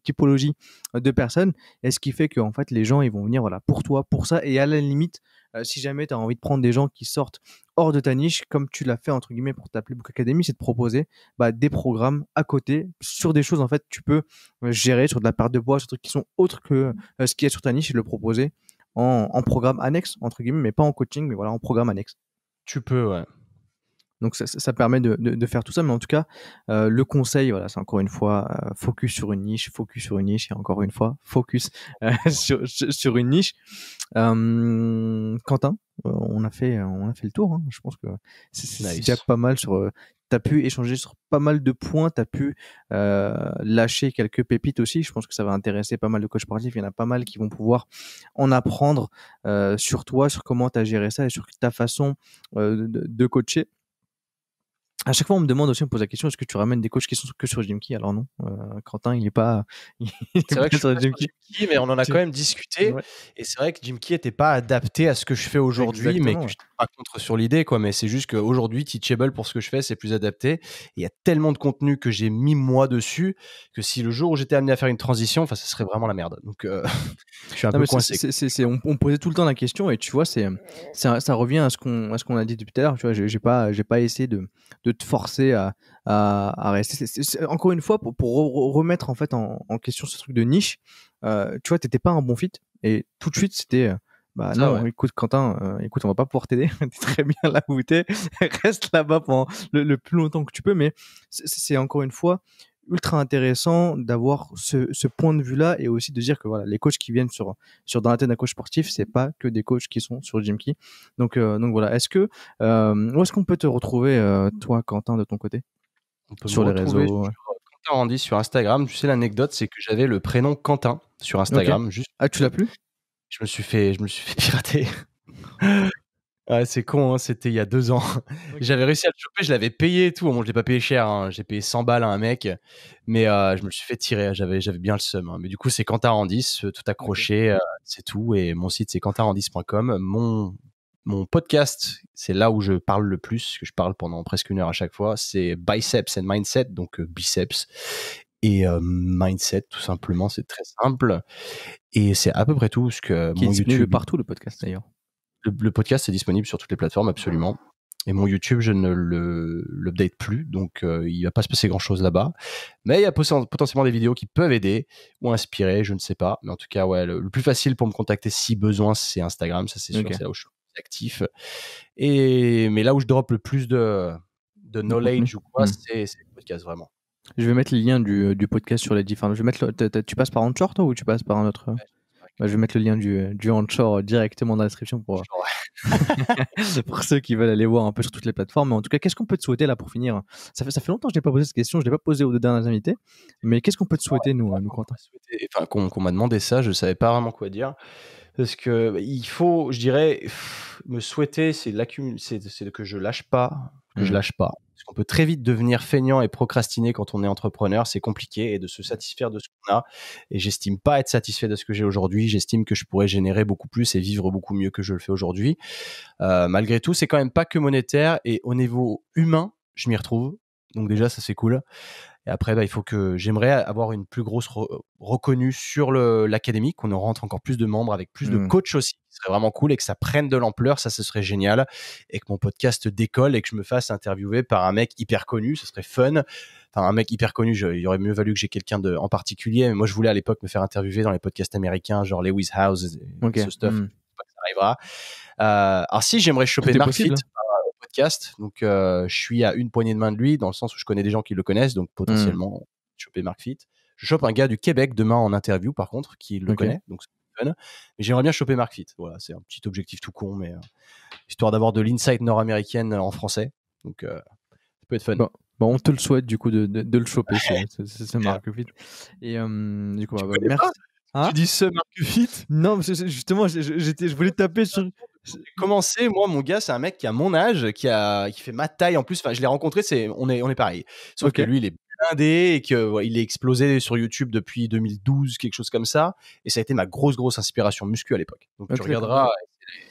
typologie de personnes. Et ce qui fait que en fait, les gens ils vont venir voilà, pour toi, pour ça. Et à la limite, euh, si jamais tu as envie de prendre des gens qui sortent hors de ta niche, comme tu l'as fait entre guillemets pour ta Playbook Academy, c'est de proposer bah, des programmes à côté sur des choses en fait tu peux gérer sur de la part de bois, sur des trucs qui sont autres que ce qu'il y a sur ta niche et le proposer en, programme annexe, entre guillemets, mais pas en coaching, mais voilà, en programme annexe. Tu peux, ouais. Donc ça, permet de, faire tout ça, mais en tout cas, euh, le conseil, voilà, c'est encore une fois euh, focus sur une niche, focus sur une niche, et encore une fois focus euh, sur, une niche. Hum, Quentin, on a fait, on a fait le tour. Hein. Je pense que c'est déjà pas mal sur tu as pu échanger sur pas mal de points, tu as pu euh, lâcher quelques pépites aussi. Je pense que ça va intéresser pas mal de coachs sportifs. Il y en a pas mal qui vont pouvoir en apprendre euh, sur toi, sur comment tu as géré ça et sur ta façon euh, de, coacher à chaque fois, on me demande aussi, on me pose la question, est-ce que tu ramènes des coachs qui sont que sur Key Alors non, euh, Quentin, il n'est pas. c'est vrai que je sur Jimki, mais on en a quand même discuté. Et c'est vrai que Key n'était pas adapté à ce que je fais aujourd'hui, mais que suis pas contre sur l'idée, quoi. Mais c'est juste qu'aujourd'hui, Teachable pour ce que je fais, c'est plus adapté. Il y a tellement de contenu que j'ai mis moi dessus que si le jour où j'étais amené à faire une transition, enfin, ce serait vraiment la merde. Donc, euh, je suis un peu coincé. on, on, posait tout le temps la question, et tu vois, c'est ça, revient à ce qu'on a dit depuis tout à l'heure. Tu vois, j'ai pas, pas essayé de de te forcer à, à, rester. encore une fois, pour, pour, remettre en fait en, question ce truc de niche, euh, tu vois, t'étais pas un bon fit et tout de suite c'était euh, bah non, écoute Quentin, euh, écoute, on va pas pouvoir t'aider. t'es très bien là où t'es. Reste là-bas pendant le, le, plus longtemps que tu peux. Mais c'est encore une fois ultra intéressant d'avoir ce, point de vue-là et aussi de dire que voilà, les coachs qui viennent sur, sur dans la tête d'un coach sportif, c'est pas que des coachs qui sont sur Jimki. Donc, euh, donc voilà. Est-ce que euh, où est-ce qu'on peut te retrouver euh, toi, Quentin, de ton côté On peut sur les réseaux. Sur, sur Instagram. Tu sais l'anecdote, c'est que j'avais le prénom Quentin sur Instagram. Juste. Ah, tu l'as plus Je me suis fait, je me suis fait pirater. c'est con, hein, c'était il y a deux ans. J'avais réussi à le choper, je l'avais payé et tout. Bon, je l'ai pas payé cher, hein, j'ai payé 100 balles à un mec, mais euh, je me suis fait tirer, hein, j'avais, j'avais bien le seum. Mais du coup, c'est Cantarandis, euh, tout accroché, euh, c'est tout. Et mon site, c'est cantarandis.com. Mon, mon podcast, c'est là où je parle le plus, que je parle pendant presque une heure à chaque fois, c'est Biceps and Mindset, donc biceps. Et mindset, tout simplement, c'est très simple. Et c'est à peu près tout. Ce que Qui mon est YouTube... partout, le podcast d'ailleurs le, podcast est disponible sur toutes les plateformes, absolument. Et mon YouTube, je ne l'update plus, donc euh, il ne va pas se passer grand-chose là-bas. Mais il y a potentiellement des vidéos qui peuvent aider ou inspirer, je ne sais pas. Mais en tout cas, ouais, le, plus facile pour me contacter si besoin, c'est Instagram, ça c'est sûr, c'est là où je suis actif. Et, mais là où je drop le plus de, de knowledge ou quoi, hmm. c'est le podcast vraiment. Je vais mettre le lien du, podcast sur les différents. Je vais tu passes par un short ou tu passes par un autre bah, je vais mettre le lien du, du directement dans la description pour, pour ceux qui veulent aller voir un peu sur toutes les plateformes. Mais en tout cas, qu'est-ce qu'on peut te souhaiter là pour finir ça fait, ça fait longtemps que je n'ai pas posé cette question, je ne l'ai pas posé aux deux derniers invités. Mais qu'est-ce qu'on peut te souhaiter, nous, euh, Enfin, qu'on m'a demandé ça, je ne savais pas vraiment quoi dire. Parce que bah, il faut, je dirais, me souhaiter, c'est que je lâche pas je mhm. lâche pas. Parce qu'on peut très vite devenir feignant et procrastiner quand on est entrepreneur, c'est compliqué, et de se satisfaire de ce qu'on a. Et j'estime pas être satisfait de ce que j'ai aujourd'hui, j'estime que je pourrais générer beaucoup plus et vivre beaucoup mieux que je le fais aujourd'hui. Euh, malgré tout, c'est quand même pas que monétaire, et au niveau humain, je m'y retrouve. Donc déjà, ça c'est cool après, bah, il faut que j'aimerais avoir une plus grosse reconnue sur l'académie, qu'on en rentre encore plus de membres avec plus de mmh. coachs aussi. Ce serait vraiment cool et que ça prenne de l'ampleur, ça, ce serait génial. Et que mon podcast décolle et que je me fasse interviewer par un mec hyper connu, ce serait fun. Enfin, un mec hyper connu, il aurait mieux valu que j'ai quelqu'un en particulier. Mais moi, je voulais à l'époque me faire interviewer dans les podcasts américains, genre Lewis House, et ce stuff. Mmh. Ça arrivera. Euh, alors si j'aimerais choper Mark Fit, donc, euh, je suis à une poignée de main de lui, dans le sens où je connais des gens qui le connaissent, donc potentiellement choper Mark Fit. Je chope un gars du Québec demain en interview, par contre, qui le connaît, donc c'est fun. Mais j'aimerais bien choper Mark Fit. Voilà, c'est un petit objectif tout con, mais euh, histoire d'avoir de l'insight nord-américaine en français. Donc, euh, ça peut être fun. Bon. on te le souhaite du coup de, de, le choper, c'est Mark Fit. Et du coup, bah, merci. Hein tu dis ce Marc Fit Non, justement, j'étais, je voulais taper sur. Commencer, moi, mon gars, c'est un mec qui a mon âge, qui, a, fait ma taille en plus. Enfin, je l'ai rencontré, c'est, on, est, on est pareil. Sauf que lui, il est blindé et qu'il est explosé sur YouTube depuis 2012, quelque chose comme ça. Et ça a été ma grosse, grosse inspiration muscu à l'époque. Donc tu regarderas.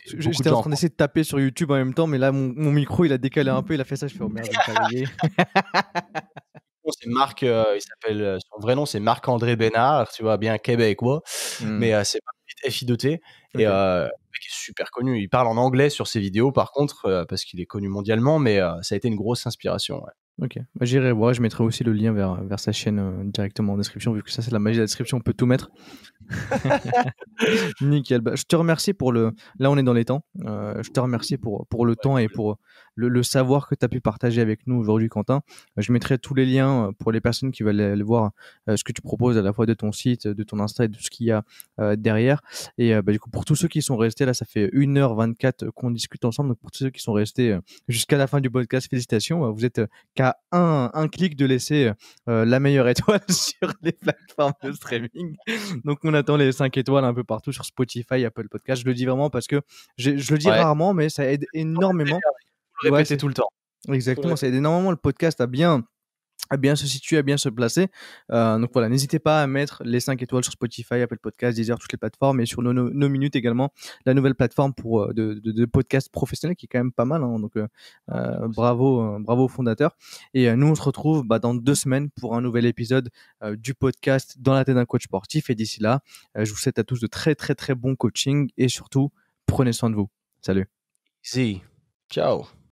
J'étais en train d'essayer de taper sur YouTube en même temps, mais là, mon, micro, il a décalé un peu, il a fait ça. Je fais, oh merde, c'est Marc, euh, euh, son vrai nom, c'est Marc-André Bénard, tu vois, bien québécois, mmh. mais euh, c'est fi 2 e Et super connu. Il parle en anglais sur ses vidéos, par contre, euh, parce qu'il est connu mondialement, mais euh, ça a été une grosse inspiration. Ok, bah, j'irai voir, je mettrai aussi le lien vers, vers sa chaîne euh, directement en description, vu que ça c'est la magie de la description, on peut tout mettre. Nickel, bah, je te remercie pour le... Là on est dans les temps, euh, je te remercie pour, pour le temps et pour le, savoir que tu as pu partager avec nous aujourd'hui Quentin. Euh, je mettrai tous les liens pour les personnes qui veulent aller voir ce que tu proposes à la fois de ton site, de ton Insta et de ce qu'il y a derrière. Et bah, du coup pour tous ceux qui sont restés, là ça fait 1h24 qu'on discute ensemble, donc pour tous ceux qui sont restés jusqu'à la fin du podcast, félicitations, vous êtes 40 un, un clic de laisser euh, la meilleure étoile sur les plateformes de streaming. Donc on attend les 5 étoiles un peu partout sur Spotify, Apple Podcast. Je le dis vraiment parce que je, le dis rarement, mais ça aide énormément. Hein. ouais c'est tout le temps. Exactement, ça aide énormément le podcast à bien à bien se situer, à bien se placer. Euh, donc voilà, n'hésitez pas à mettre les 5 étoiles sur Spotify, Apple Podcasts, Deezer, toutes les plateformes et sur nos, nos, minutes également, la nouvelle plateforme pour euh, de, de, de podcasts professionnels qui est quand même pas mal. Hein, donc euh, euh ah, bah, bravo, euh, bravo aux fondateurs. Et nous, on se retrouve bah, dans deux semaines pour un nouvel épisode du podcast Dans la tête d'un coach sportif. Et d'ici là, je vous souhaite à tous de très très très bons coaching et surtout, prenez soin de vous. Salut. Si. Ciao.